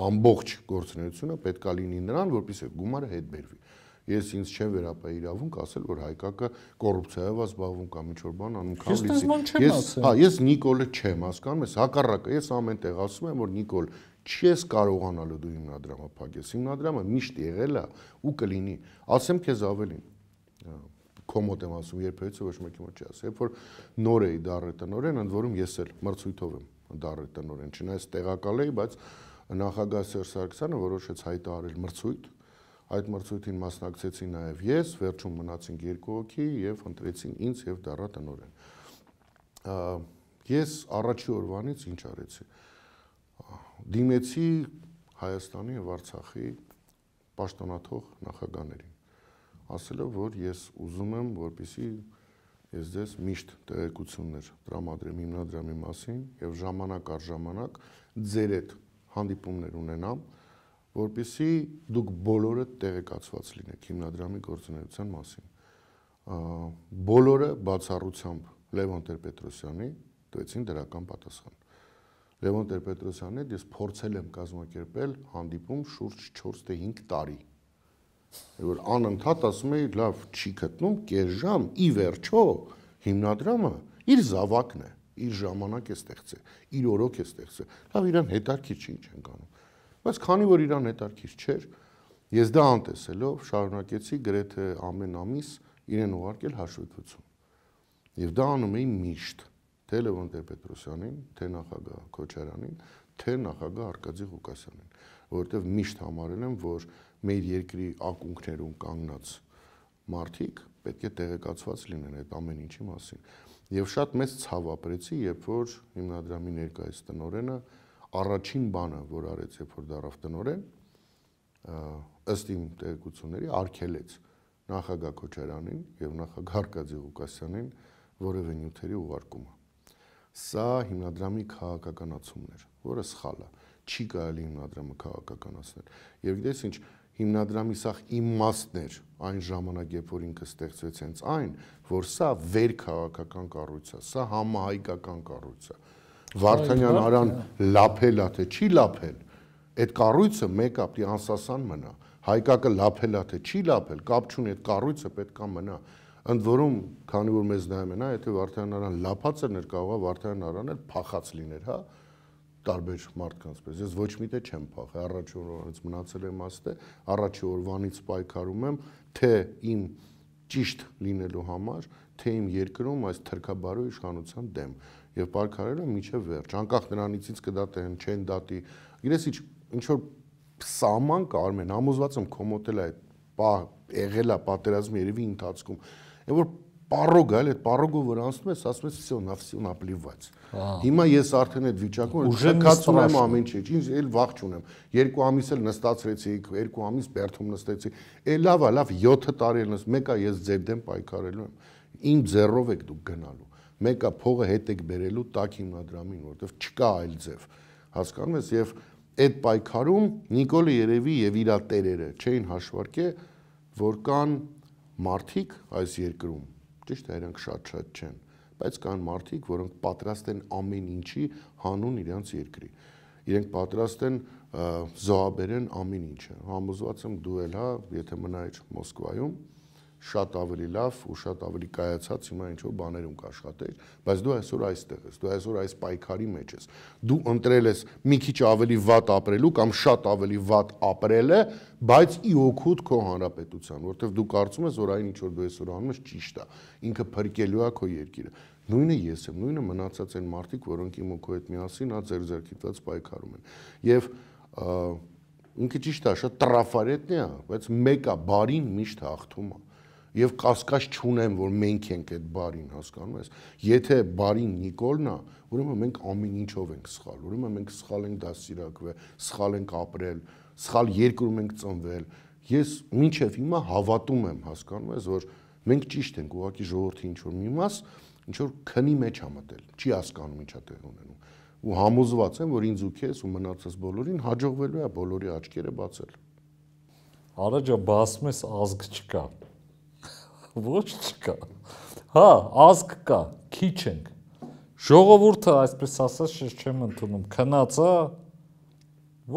ամբողջ գործունեությունը պետքա լինի նրան, որպեսզի գումարը հետ բերվի։ Ես ինձ չեմ վերապայի իրավունք ասել, որ հայկակը կոռուպցիայով է զբաղվում կամ ինչ-որ բան անում կամ լիցի։ Ես, հա, ես Նիկոլը չեմ հասկանում, ես հակառակը, ես ամեն տեղ ասում եմ, որ Նիկոլ չես կարողանալու դու հիմնադրամը փակես։ Հիմնադրամը միշտ եղել է ու կլինի։ Ասեմ քեզ ավելին կոմոդ եմ ասում երբևիցե ոչ մեկի մոտ չի ասի։ Երբ որ նոր էի դառը տնորեն, ընդ որում ես էլ մրցույթով եմ դառը տնորեն։ Չնայած տեղակալ էի, բայց նախագահ Սերժ Սարգսյանը որոշեց հայտարարել մրցույթ, Այդ մրցույթին մասնակցեցի նաև ես, վերջում մնացինք երկու հոգի եւ ընտրեցին ինձ եւ դառա տնորեն։ Ես առաջի օրվանից ինչ արեցի դիմեցի Հայաստանի եւ Արցախի պաշտոնաթող նախագաներին, ասելով, որ ես ուզում եմ, որպիսի ես ձեզ միշտ տեղեկություններ տրամադրեմ հիմնադրամի մասին եւ ժամանակ առ ժամանակ ձեր հետ հանդիպումներ ունենամ, որպիսի դուք բոլորը տեղեկացված լինեք հիմնադրամի գործունեության մասին։ Բոլորը բացառությամբ Լևոն Տեր-Պետրոսյանի դուեցին դրական պատասխան։ Լևոն Տեր-Պետրոսյանն հետ ես փորձել եմ կազմակերպել հանդիպում շուրջ 4 թե 5 տարի։ Որ անընդհատ ասում էի, լավ, չի գտնում կես ժամ, ի վերջո հիմնադրամը իր զավակն է, իր ժամանակ է ստեղծել, իր օրոք է ստեղծել։ Լավ, իրան հետարքիչ ինչ են անում։ Բայց քանի որ իրան հետարքիչ չէր, Ես դա անտեսելով շարունակեցի գրեթե ամեն ամիս իրեն ուղարկել հաշվետվություն։ Եվ դա անում էի միշտ թե Լևոն Տեր-Պետրոսյանին, թե նախագահ Քոչարյանին, թե նախագահ Արկադի Ղուկասյանին, որովհետև միշտ համարել եմ, որ մեր երկրի ակունքներում կանգնած մարդիկ պետք է տեղեկացված լինեն այդ ամեն ինչի մասին։ Եվ շատ մեծ ցավ ապրեցի, երբ որ հիմնադրամի ներկայիս տնորենը առաջին բանը, որ արեց, երբ որ դարավ տնորեն, ըստ իմ տեղեկությունների արգելեց նախագահ Քոչարյանին եւ նախագահ Արկադի Ղուկասյանին որևէ նյութերի ուղարկումը Սա հիմնադրամի քաղաքականացումն էր, որը սխալ է։ Չի կարելի հիմնադրամը քաղաքականացնել։ Եվ գիտես ինչ, հիմնադրամի սա իմ մասն էր այն ժամանակ, երբ որ ինքը ստեղծվեց հենց այն, որ սա վերքաղաքական կառույց է, սա համահայկական կառույց է։ Վարդանյան արան լափելա թե չի լափել։ Այդ կառույցը մեկ ապտի անսասան մնա։ Հայկակը լափելա թե չի լափել, կապ չունի այդ կառույցը պետքա մնա ընդ որում քանի որ մեզ նայում են, հա, եթե Վարդանարան լափած էր ներկայողա Վարդանարանը փախած լիներ, հա, տարբեր մարդկանց պես։ Ես ոչ մի տեղ չեմ փախի, առաջի օրվանից մնացել եմ աստե, առաջի օրվանից պայքարում եմ, թե իմ ճիշտ լինելու համար, թե իմ երկրում այս թրքաբարու իշխանության դեմ եւ պարգարել եմ միջև վերջ։ Անկախ նրանից ինձ կդատեն, չեն դատի։ Գիտես ինչ ինչ որ սաման կար մեն, համոզված եմ կոմոտել այդ պահ եղել է պատերազմի երևի ընթացքում այն որ պարոգ այլ այդ պարոգով որ անցնում ես ասում ես всё на всё наплевать հիմա ես արդեն այդ վիճակում եմ քացում եմ ամեն ինչ ինչ էլ վախ չունեմ երկու ամիս էլ նստածրեցի երկու ամիս բերթում նստեցի է լավ է լավ 7 տարի էլ նս մեկա ես ձեր դեմ պայքարելու եմ իմ ձեռով եք դուք գնալու մեկը փողը հետ եք բերելու տակ հիմնադրամին, որովհետև չկա այլ ձև։ Հասկանում ես, եւ այդ պայքարում Նիկոլը երևի եւ իր տերերը չէին հաշվարկել որ կան մարդիկ այս երկրում, ճիշտ է, իրենք շատ-շատ չեն, բայց կան մարդիկ, որոնք պատրաստ են ամեն ինչի հանուն իրենց երկրի։ Իրենք պատրաստ են զոհաբերեն ամեն ինչը։ Համոզված եմ դու էլ հա, եթե մնայիչ Մոսկվայում, շատ ավելի լավ ու շատ ավելի կայացած հիմա ինչ որ բաներում կաշխատեիր, բայց դու այսօր այստեղ ես, դու այսօր այս պայքարի մեջ ես։ Դու ընտրել ես մի քիչ ավելի վատ ապրելու կամ շատ ավելի վատ ապրելը, բայց ի օգուտ քո հանրապետության, որովհետև դու կարծում ես, որ այն ինչ որ դու այսօր անում ես ճիշտ է, ինքը փրկելու է քո երկիրը։ Նույնը ես եմ, նույնը մնացած են մարդիկ, որոնք իմ ու քո հետ միասին ա ձեր ձերքիտված պայքարում են։ Եվ ինքը ճիշտ է, շատ տրաֆարետն է, բայց մեկը բարին միշտ հաղթում է։ Ա, եւ կասկած չունեմ, որ մենք ենք այդ բարին, հասկանում ես։ Եթե բարին Նիկոլն է, ուրեմն մենք ամեն ինչով ենք սխալ, ուրեմն մենք սխալ ենք դասիրակվել, սխալ ենք ապրել, սխալ երկրում ենք ծնվել։ Ես ինչեվ հիմա հավատում եմ, հասկանում ես, որ մենք ճիշտ ենք, ուղղակի ժողովրդի ինչ որ մի մաս ինչ որ քնի մեջ է մտել, չի հասկանում ինչա տեղ ունենում։ Ու համոզված եմ, որ ինձ ու քեզ ու մնացած բոլորին հաջողվելու է բոլորի աչքերը բացել։ Առաջա բացում ես ազգ չկա ոչ չկա։ Հա, ազգ կա, քիչ ենք։ Ժողովուրդը, այսպես ասած, չեմ ընդունում, քնածա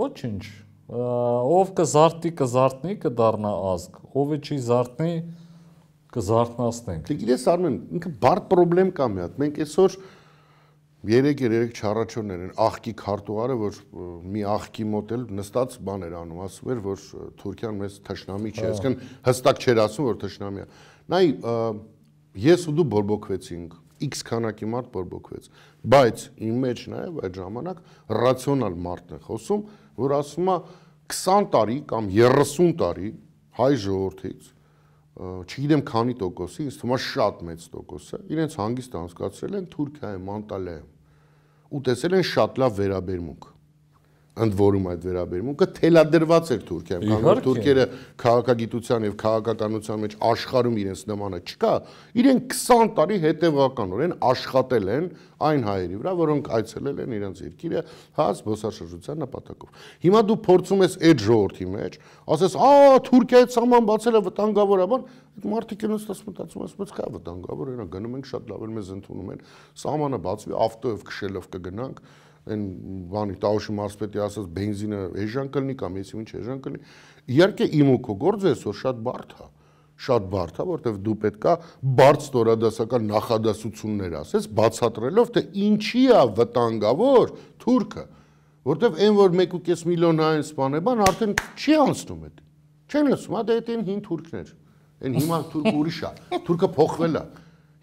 ոչինչ։ Ով կզարտի, կզարտնի, կդառնա ազգ։ Ովը չի զարտնի, կզարտնասնենք։ Դե գիտես Արմեն, ինքը բարդ խնդրեմ կա մի հատ։ Մենք այսօր երեք էր երեք չառաջորներ են աղքի քարտուղարը որ մի աղքի մոտ էլ նստած բաներ անում ասում էր որ Թուրքիան մեզ թշնամի չէ հա։ այսինքն հստակ չէր ասում որ թշնամի է Նայ ես ու դու բորբոքվեցինք X քանակի մարդ բորբոքվեց։ Բայց իմ մեջ նաև այդ ժամանակ ռացիոնալ մարդն է խոսում, որ ասում է 20 տարի կամ 30 տարի հայ ժողովրդից չգիտեմ քանի տոկոսի, ինձ թվում է շատ մեծ տոկոս է, իրենց հանգիստ անցկացրել են Թուրքիայում, Անտալիայում ու տեսել են շատ լավ վերաբերմունք ընդ որում այդ վերաբերմունքը թելադրված էր Թուրքիայում, կանոն Թուրքերը քաղաքագիտության եւ քաղաքականության մեջ աշխարհում իրենց նմանը չկա, իրենք 20 տարի հետևականորեն աշխատել են այն հայերի վրա, որոնք այցելել են իրենց երկիրը հա զբոսաշրջության նպատակով։ Հիմա դու փորձում ես այդ ժողովրդի մեջ, ասես, «Ա, Թուրքիայի սահման բացելը վտանգավորաբար» այդ մարդիկ իրենց ասում մտածում ասում ես կա վտանգավոր, այնա գնում ենք շատ լավ են մեզ ընդունում են։ Սահմանը բացվի, ավտոյով քշելով կգնանք, կգնանք այն բանի Տաուշի մարսպետի ասած բենզինը էժան կլնի կամ եսի ինչ էժան կլնի։ Իհարկե իմ ու քո գործը այսօր շատ բարդ է հա, շատ բարդ է, հա, որովհետև դու պետքա բարձ ստորադասական նախադասություններ ասես, բացատրելով թե ինչի է վտանգավոր թուրքը, որովհետև այն որ 1.5 միլիոն այն սպանել, բան արդեն չի անցնում էդ։ Չեն լսում, հա դա դե էդ են հին թուրքներ։ Այն հիմա թուրք ուրիշ է, թուրքը փոխվել է։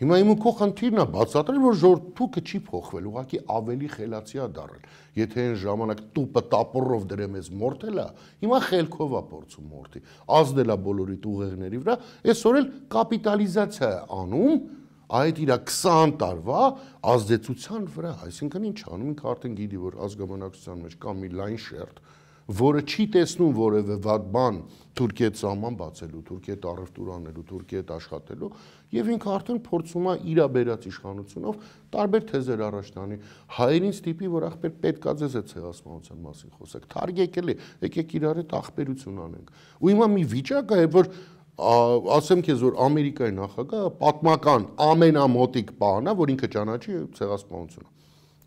Հիմա իմ քո խնդիրն է բացատրել, որ ժորթուկը չի փոխվել, ուղղակի ավելի խելացի է դառել։ Եթե այն ժամանակ տուպը տապռով դրեմ ես մորթելա, հիմա խելքով է փորձում մորթի։ Ազդելա բոլորի ուղեղների վրա, այսօր էլ կապիտալիզացիա է անում այդ իր 20 տարվա ազդեցության վրա, այսինքն ինչ անում ենք արդեն գիտի, որ ազգամանակության մեջ կա մի լայն շերտ, որը չի տեսնում որևէ վատ բան Թուրքիա ծաման բացելու, Թուրքիա առևտուր անելու, Թուրքիա հետ աշխատելու եւ ինքը արդեն փորձում է իր աբերած իշխանությունով տարբեր թեզեր առաջ տանի։ Հայերին ստիպի, որ ախպեր պետքա ձեզ այդ ցեղասպանության մասին խոսեք։ Թարգեք էլի, եկեք իրար հետ ախպերություն անենք։ Ու հիմա մի վիճակ է, որ ասեմ քեզ որ Ամերիկայի նախագահը պատմական ամենամոտիկ բանն է, որ ինքը ճանաչի ցեղասպանությունը։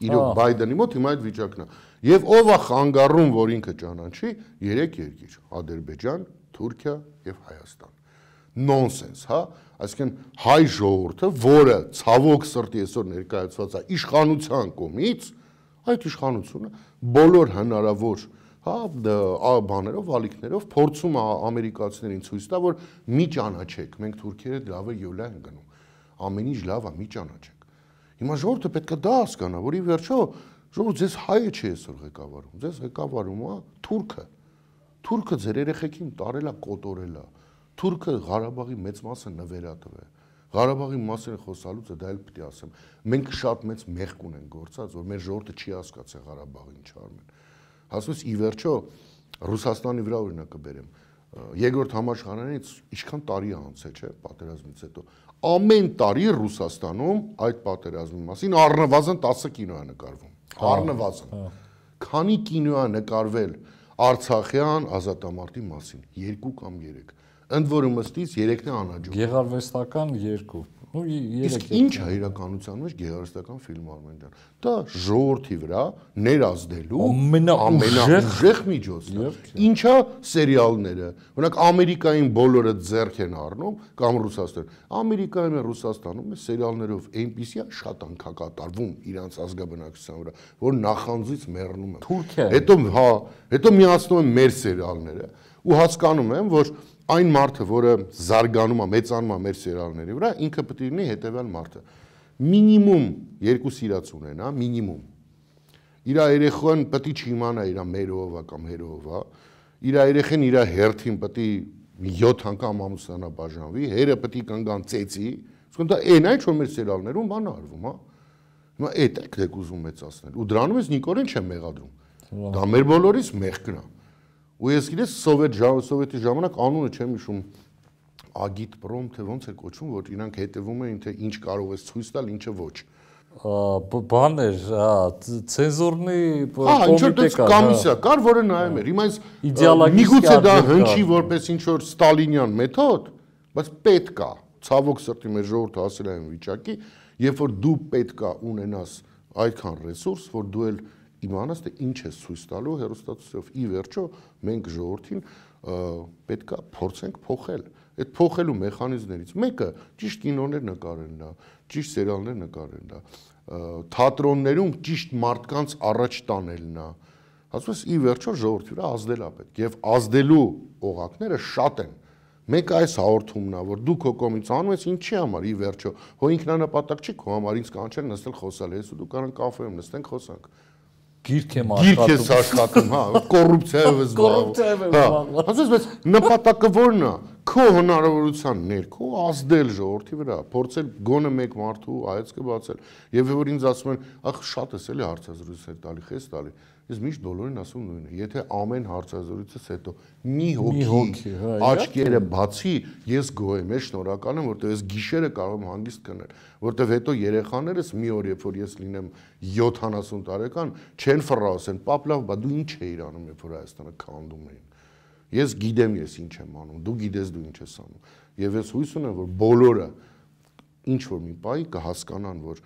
Իրոք Բայդենի մոտ հիմա այդ վիճակն է։ Եվ ով է խանգարում, որ ինքը ճանաչի երեք երկիր՝ Ադրբեջան, Թուրքիա եւ Հայաստան։ Նոնսենս, հա? Այսինքն հայ ժողովուրդը, որը ցավոք սրտի այսօր ներկայացված է իշխանության կողմից, այդ իշխանությունը բոլոր հնարավոր հա բաներով, ալիքներով փորձում է ամերիկացիներին ցույց տա, որ մի ճանաչեք, մենք թուրքերը լավ է յոլա են գնում։ Ամեն ինչ լավ է, մի ճանաչեք։ Հիմա ժողովուրդը պետք է դա հասկանա, որ ի վերջո ժողովուրդ ձեզ հայը չի այսօր ղեկավարում, ձեզ ղեկավարում է թուրքը։ Թուրքը ձեր երեխեքին տարելա, կոտորելա։ Թուրքը Ղարաբաղի մեծ մասը նվերա տվել։ Ղարաբաղի մասին խոսալուց դա էլ պիտի ասեմ։ Մենք շատ մեծ մեղք ունենք գործած, որ մեր ժողովուրդը չի հասկացել Ղարաբաղին չարմեն։ Հասույց ի վերջո Ռուսաստանի վրա օրինակը բերեմ։ Երկրորդ համաշխարհանից ինչքան տարի անց է, չէ, պատերազմից հետո ամեն տարի Ռուսաստանում այդ պատերազմի մասին առնվազն 10 կինո է նկարվում։ Առնվազն։ Քանի կինո է նկարվել Արցախյան ազատամարտի մասին։ 2 կամ 3։ Ընդ որում ըստից 3-ն է անաջում։ Գեղարվեստական 2 Ну երեք։ Իսկ ինչ է իրականության մեջ գեղարստական ֆիլմ Արմեն ջան։ Դա ժողովրդի վրա ներազդելու ամենաուժեղ միջոցն է։ Ինչա սերիալները։ Օրինակ Ամերիկային բոլորը ձեռք են առնում կամ Ռուսաստան։ Ամերիկայում եւ Ռուսաստանում է սերիալներով այնպիսի շատ անկա կատարվում իրանց ազգաբնակչության վրա, որ նախանձից մեռնում են։ Թուրքիա։ Հետո հա, հետո միացնում են մեր սերիալները ու հասկանում եմ, որ այն մարդը, որը զարգանում է, մեծանում է մեր սերալների վրա, ինքը պետք է լինի հետևյալ մարդը։ Մինիմում երկու սիրած ունենա, մինիմում։ Իր երեխան պետք է չիմանա իր մերով է կամ հերով է։ Իր երեխան իր հերթին պետք է 7 անգամ ամուսնանա բաժանվի, հերը պետք է կանգան ծեծի։ Իսկ դա այն այն որ մեր սերալներում բան արվում, հա։ Հիմա այդ է դեք ուզում մեծացնել։ Ու դրանում ես Նիկոլեն չեմ մեղադրում։ հա։ Դա մեր բոլորիս մեղքն է։ Ու ես գիտես սովետ սովետի ժամանակ անունը չեմ հիշում ագիտ պրոմ թե ոնց էր կոչվում, որ իրանք հետևում էին թե ինչ կարող ես ցույց տալ, ինչը ոչ բաներ, հա, ցենզուրնի կոմիտե կա, կոմիսիա կար, որը նայում էր։ Հիմա այս միգուցե դա հնչի որպես ինչ որ ստալինյան մեթոդ, բայց պետք է ցավոք սրտի մեր ժողովուրդը հասել է այն վիճակի, երբ որ դու պետք է ունենաս այդքան ռեսուրս, որ դու էլ իմանաս թե ինչ ես ցույց տալու հերոստատուսով։ Ի վերջո մենք ժողովրդին պետքա փորձենք փոխել։ Այդ փոխելու մեխանիզմներից մեկը ճիշտ կինոներ նկարելն է, ճիշտ սերիալներ նկարելն է, թատրոններում ճիշտ մարդկանց առաջ տանելն է։ Ասում ես ի վերջո ժողովրդի վրա ազդել է պետք եւ ազդելու օղակները շատ են։ Մեկ այս հաղորդումն է, որ դու քո կողմից անում ես ինչի համար ի վերջո։ Հո ինքնանպատակ չի քո համար ինձ կանչել նստել խոսալ, ես ու դու կարող կաֆեում նստենք խոսանք գիրք եմ աշխատում։ Գիրք ես աշխատում, հա, *laughs* կոռուպցիայով ես զբաղվում։ Կոռուպցիայով եմ զբաղվում։ Հասած, բայց նպատակը ո՞րն է։ Քո հնարավորության ներքո ազդել ժողովրդի վրա, փորձել գոնը մեկ մարդու այցքը բացել։ Եվ որ ինձ ասում են, ախ շատ ես էլի հարցազրույց հետ տալի, խես տալի։ Ես միշտ բոլորին ասում նույնը, եթե ամեն հարցազրույցից հետո մի հոգի հա, աչքերը բացի, ես գոհ եմ, ես շնորհակալ եմ, որտեղ ես գիշերը կարող եմ հանգիստ կնել, որտեղ հետո երեխաներս մի օր, երբ որ ես լինեմ 70 տարեկան, չեն ֆռաուսեն, «Պապ լավ, բա դու ինչ էիր անում, երբ որ Հայաստանը քանդում էին»։ Ես գիտեմ ես ինչ եմ անում, դու գիտես դու ինչ ես անում։ Եվ ես հույս ունեմ, որ բոլորը ինչ որ մի պահի կհասկանան, որ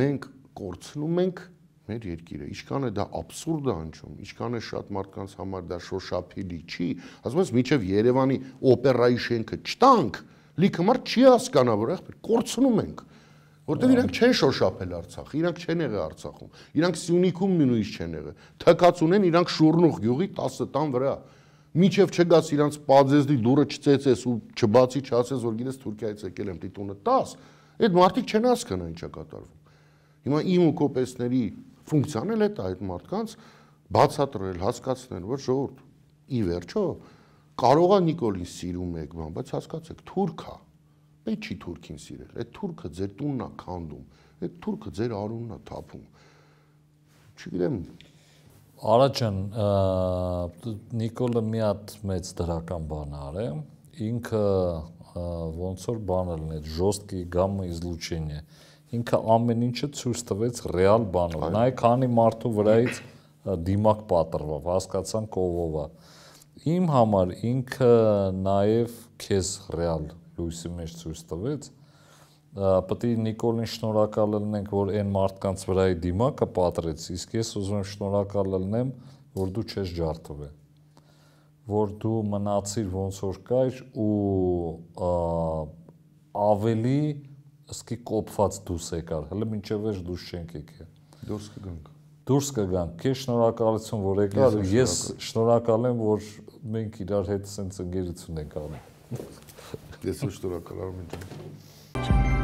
մենք կորցնում ենք մեր երկիրը։ Ինչքան է դա աբսուրդ անջում, ինչքան է շատ մարդկանց համար դա շոշափելի չի, ասում ես միչև Երևանի օպերայի շենքը չտանք, լիքը մարդ չի հասկանա, որ ախպեր կորցնում ենք։ Որտեւ իրանք չեն շոշափել Արցախ, իրանք չեն եղել Արցախում, իրանք Սյունիքում նույնիսկ չեն եղել։ Թքած ունեն իրանք Շուրնուղ գյուղի 10 տան վրա։ Միջև չգաս իրանք պաձեզի դուրը չծեցես ու չբացի չասես, որ գիտես Թուրքիայից եկել եմ տիտունը 10։ Այդ մարդիկ չեն հասկանա ինչա կատարվում։ Հիմա իմ ու կոպեսների ֆունկցիան էլ է դա այդ մարդկանց բացատրել, հասկացնել, որ ժողովուրդ ի վերջո կարողա Նիկոլին սիրում եք, բան, բայց հասկացեք, թուրքա։ Պետք չի թուրքին սիրել։ Այդ թուրքը ձեր տունն է քանդում։ Այդ թուրքը ձեր արունն է թափում։ Չգիտեմ, Արաջան Նիկոլը մի հատ մեծ դրական բան արել ինքը ոնց որ բան ելնել ժոստկի գամма излучение ինքը ամեն ինչը ցույց տվեց ռեալ բանով։ Նայ քանի մարդու վրայից դիմակ պատրվավ, հասկացան կողովա։ Իմ համար ինքը նաև քեզ ռեալ լույսի մեջ ցույց տվեց պետք է Նիկոլին շնորհակալ լինենք, որ այն մարդկանց վրայի դիմակը պատրեց, իսկ ես ուզում եմ շնորհակալ լինեմ, որ դու չես ջարդվել։ Որ դու մնացիր ոնց որ կայր ու ավելի ըսկի կոփված դուս եկար, հələ մինչև էջ դուս չենք եկել։ Դուրս կգանք։ Դուրս կգանք։ Քե շնորհակալություն, որ եկար, ես շնորհակալ եմ, որ մենք իրար հետ սենց ընկերություն ենք անում։ Ես շնորհակալ եմ ինձ։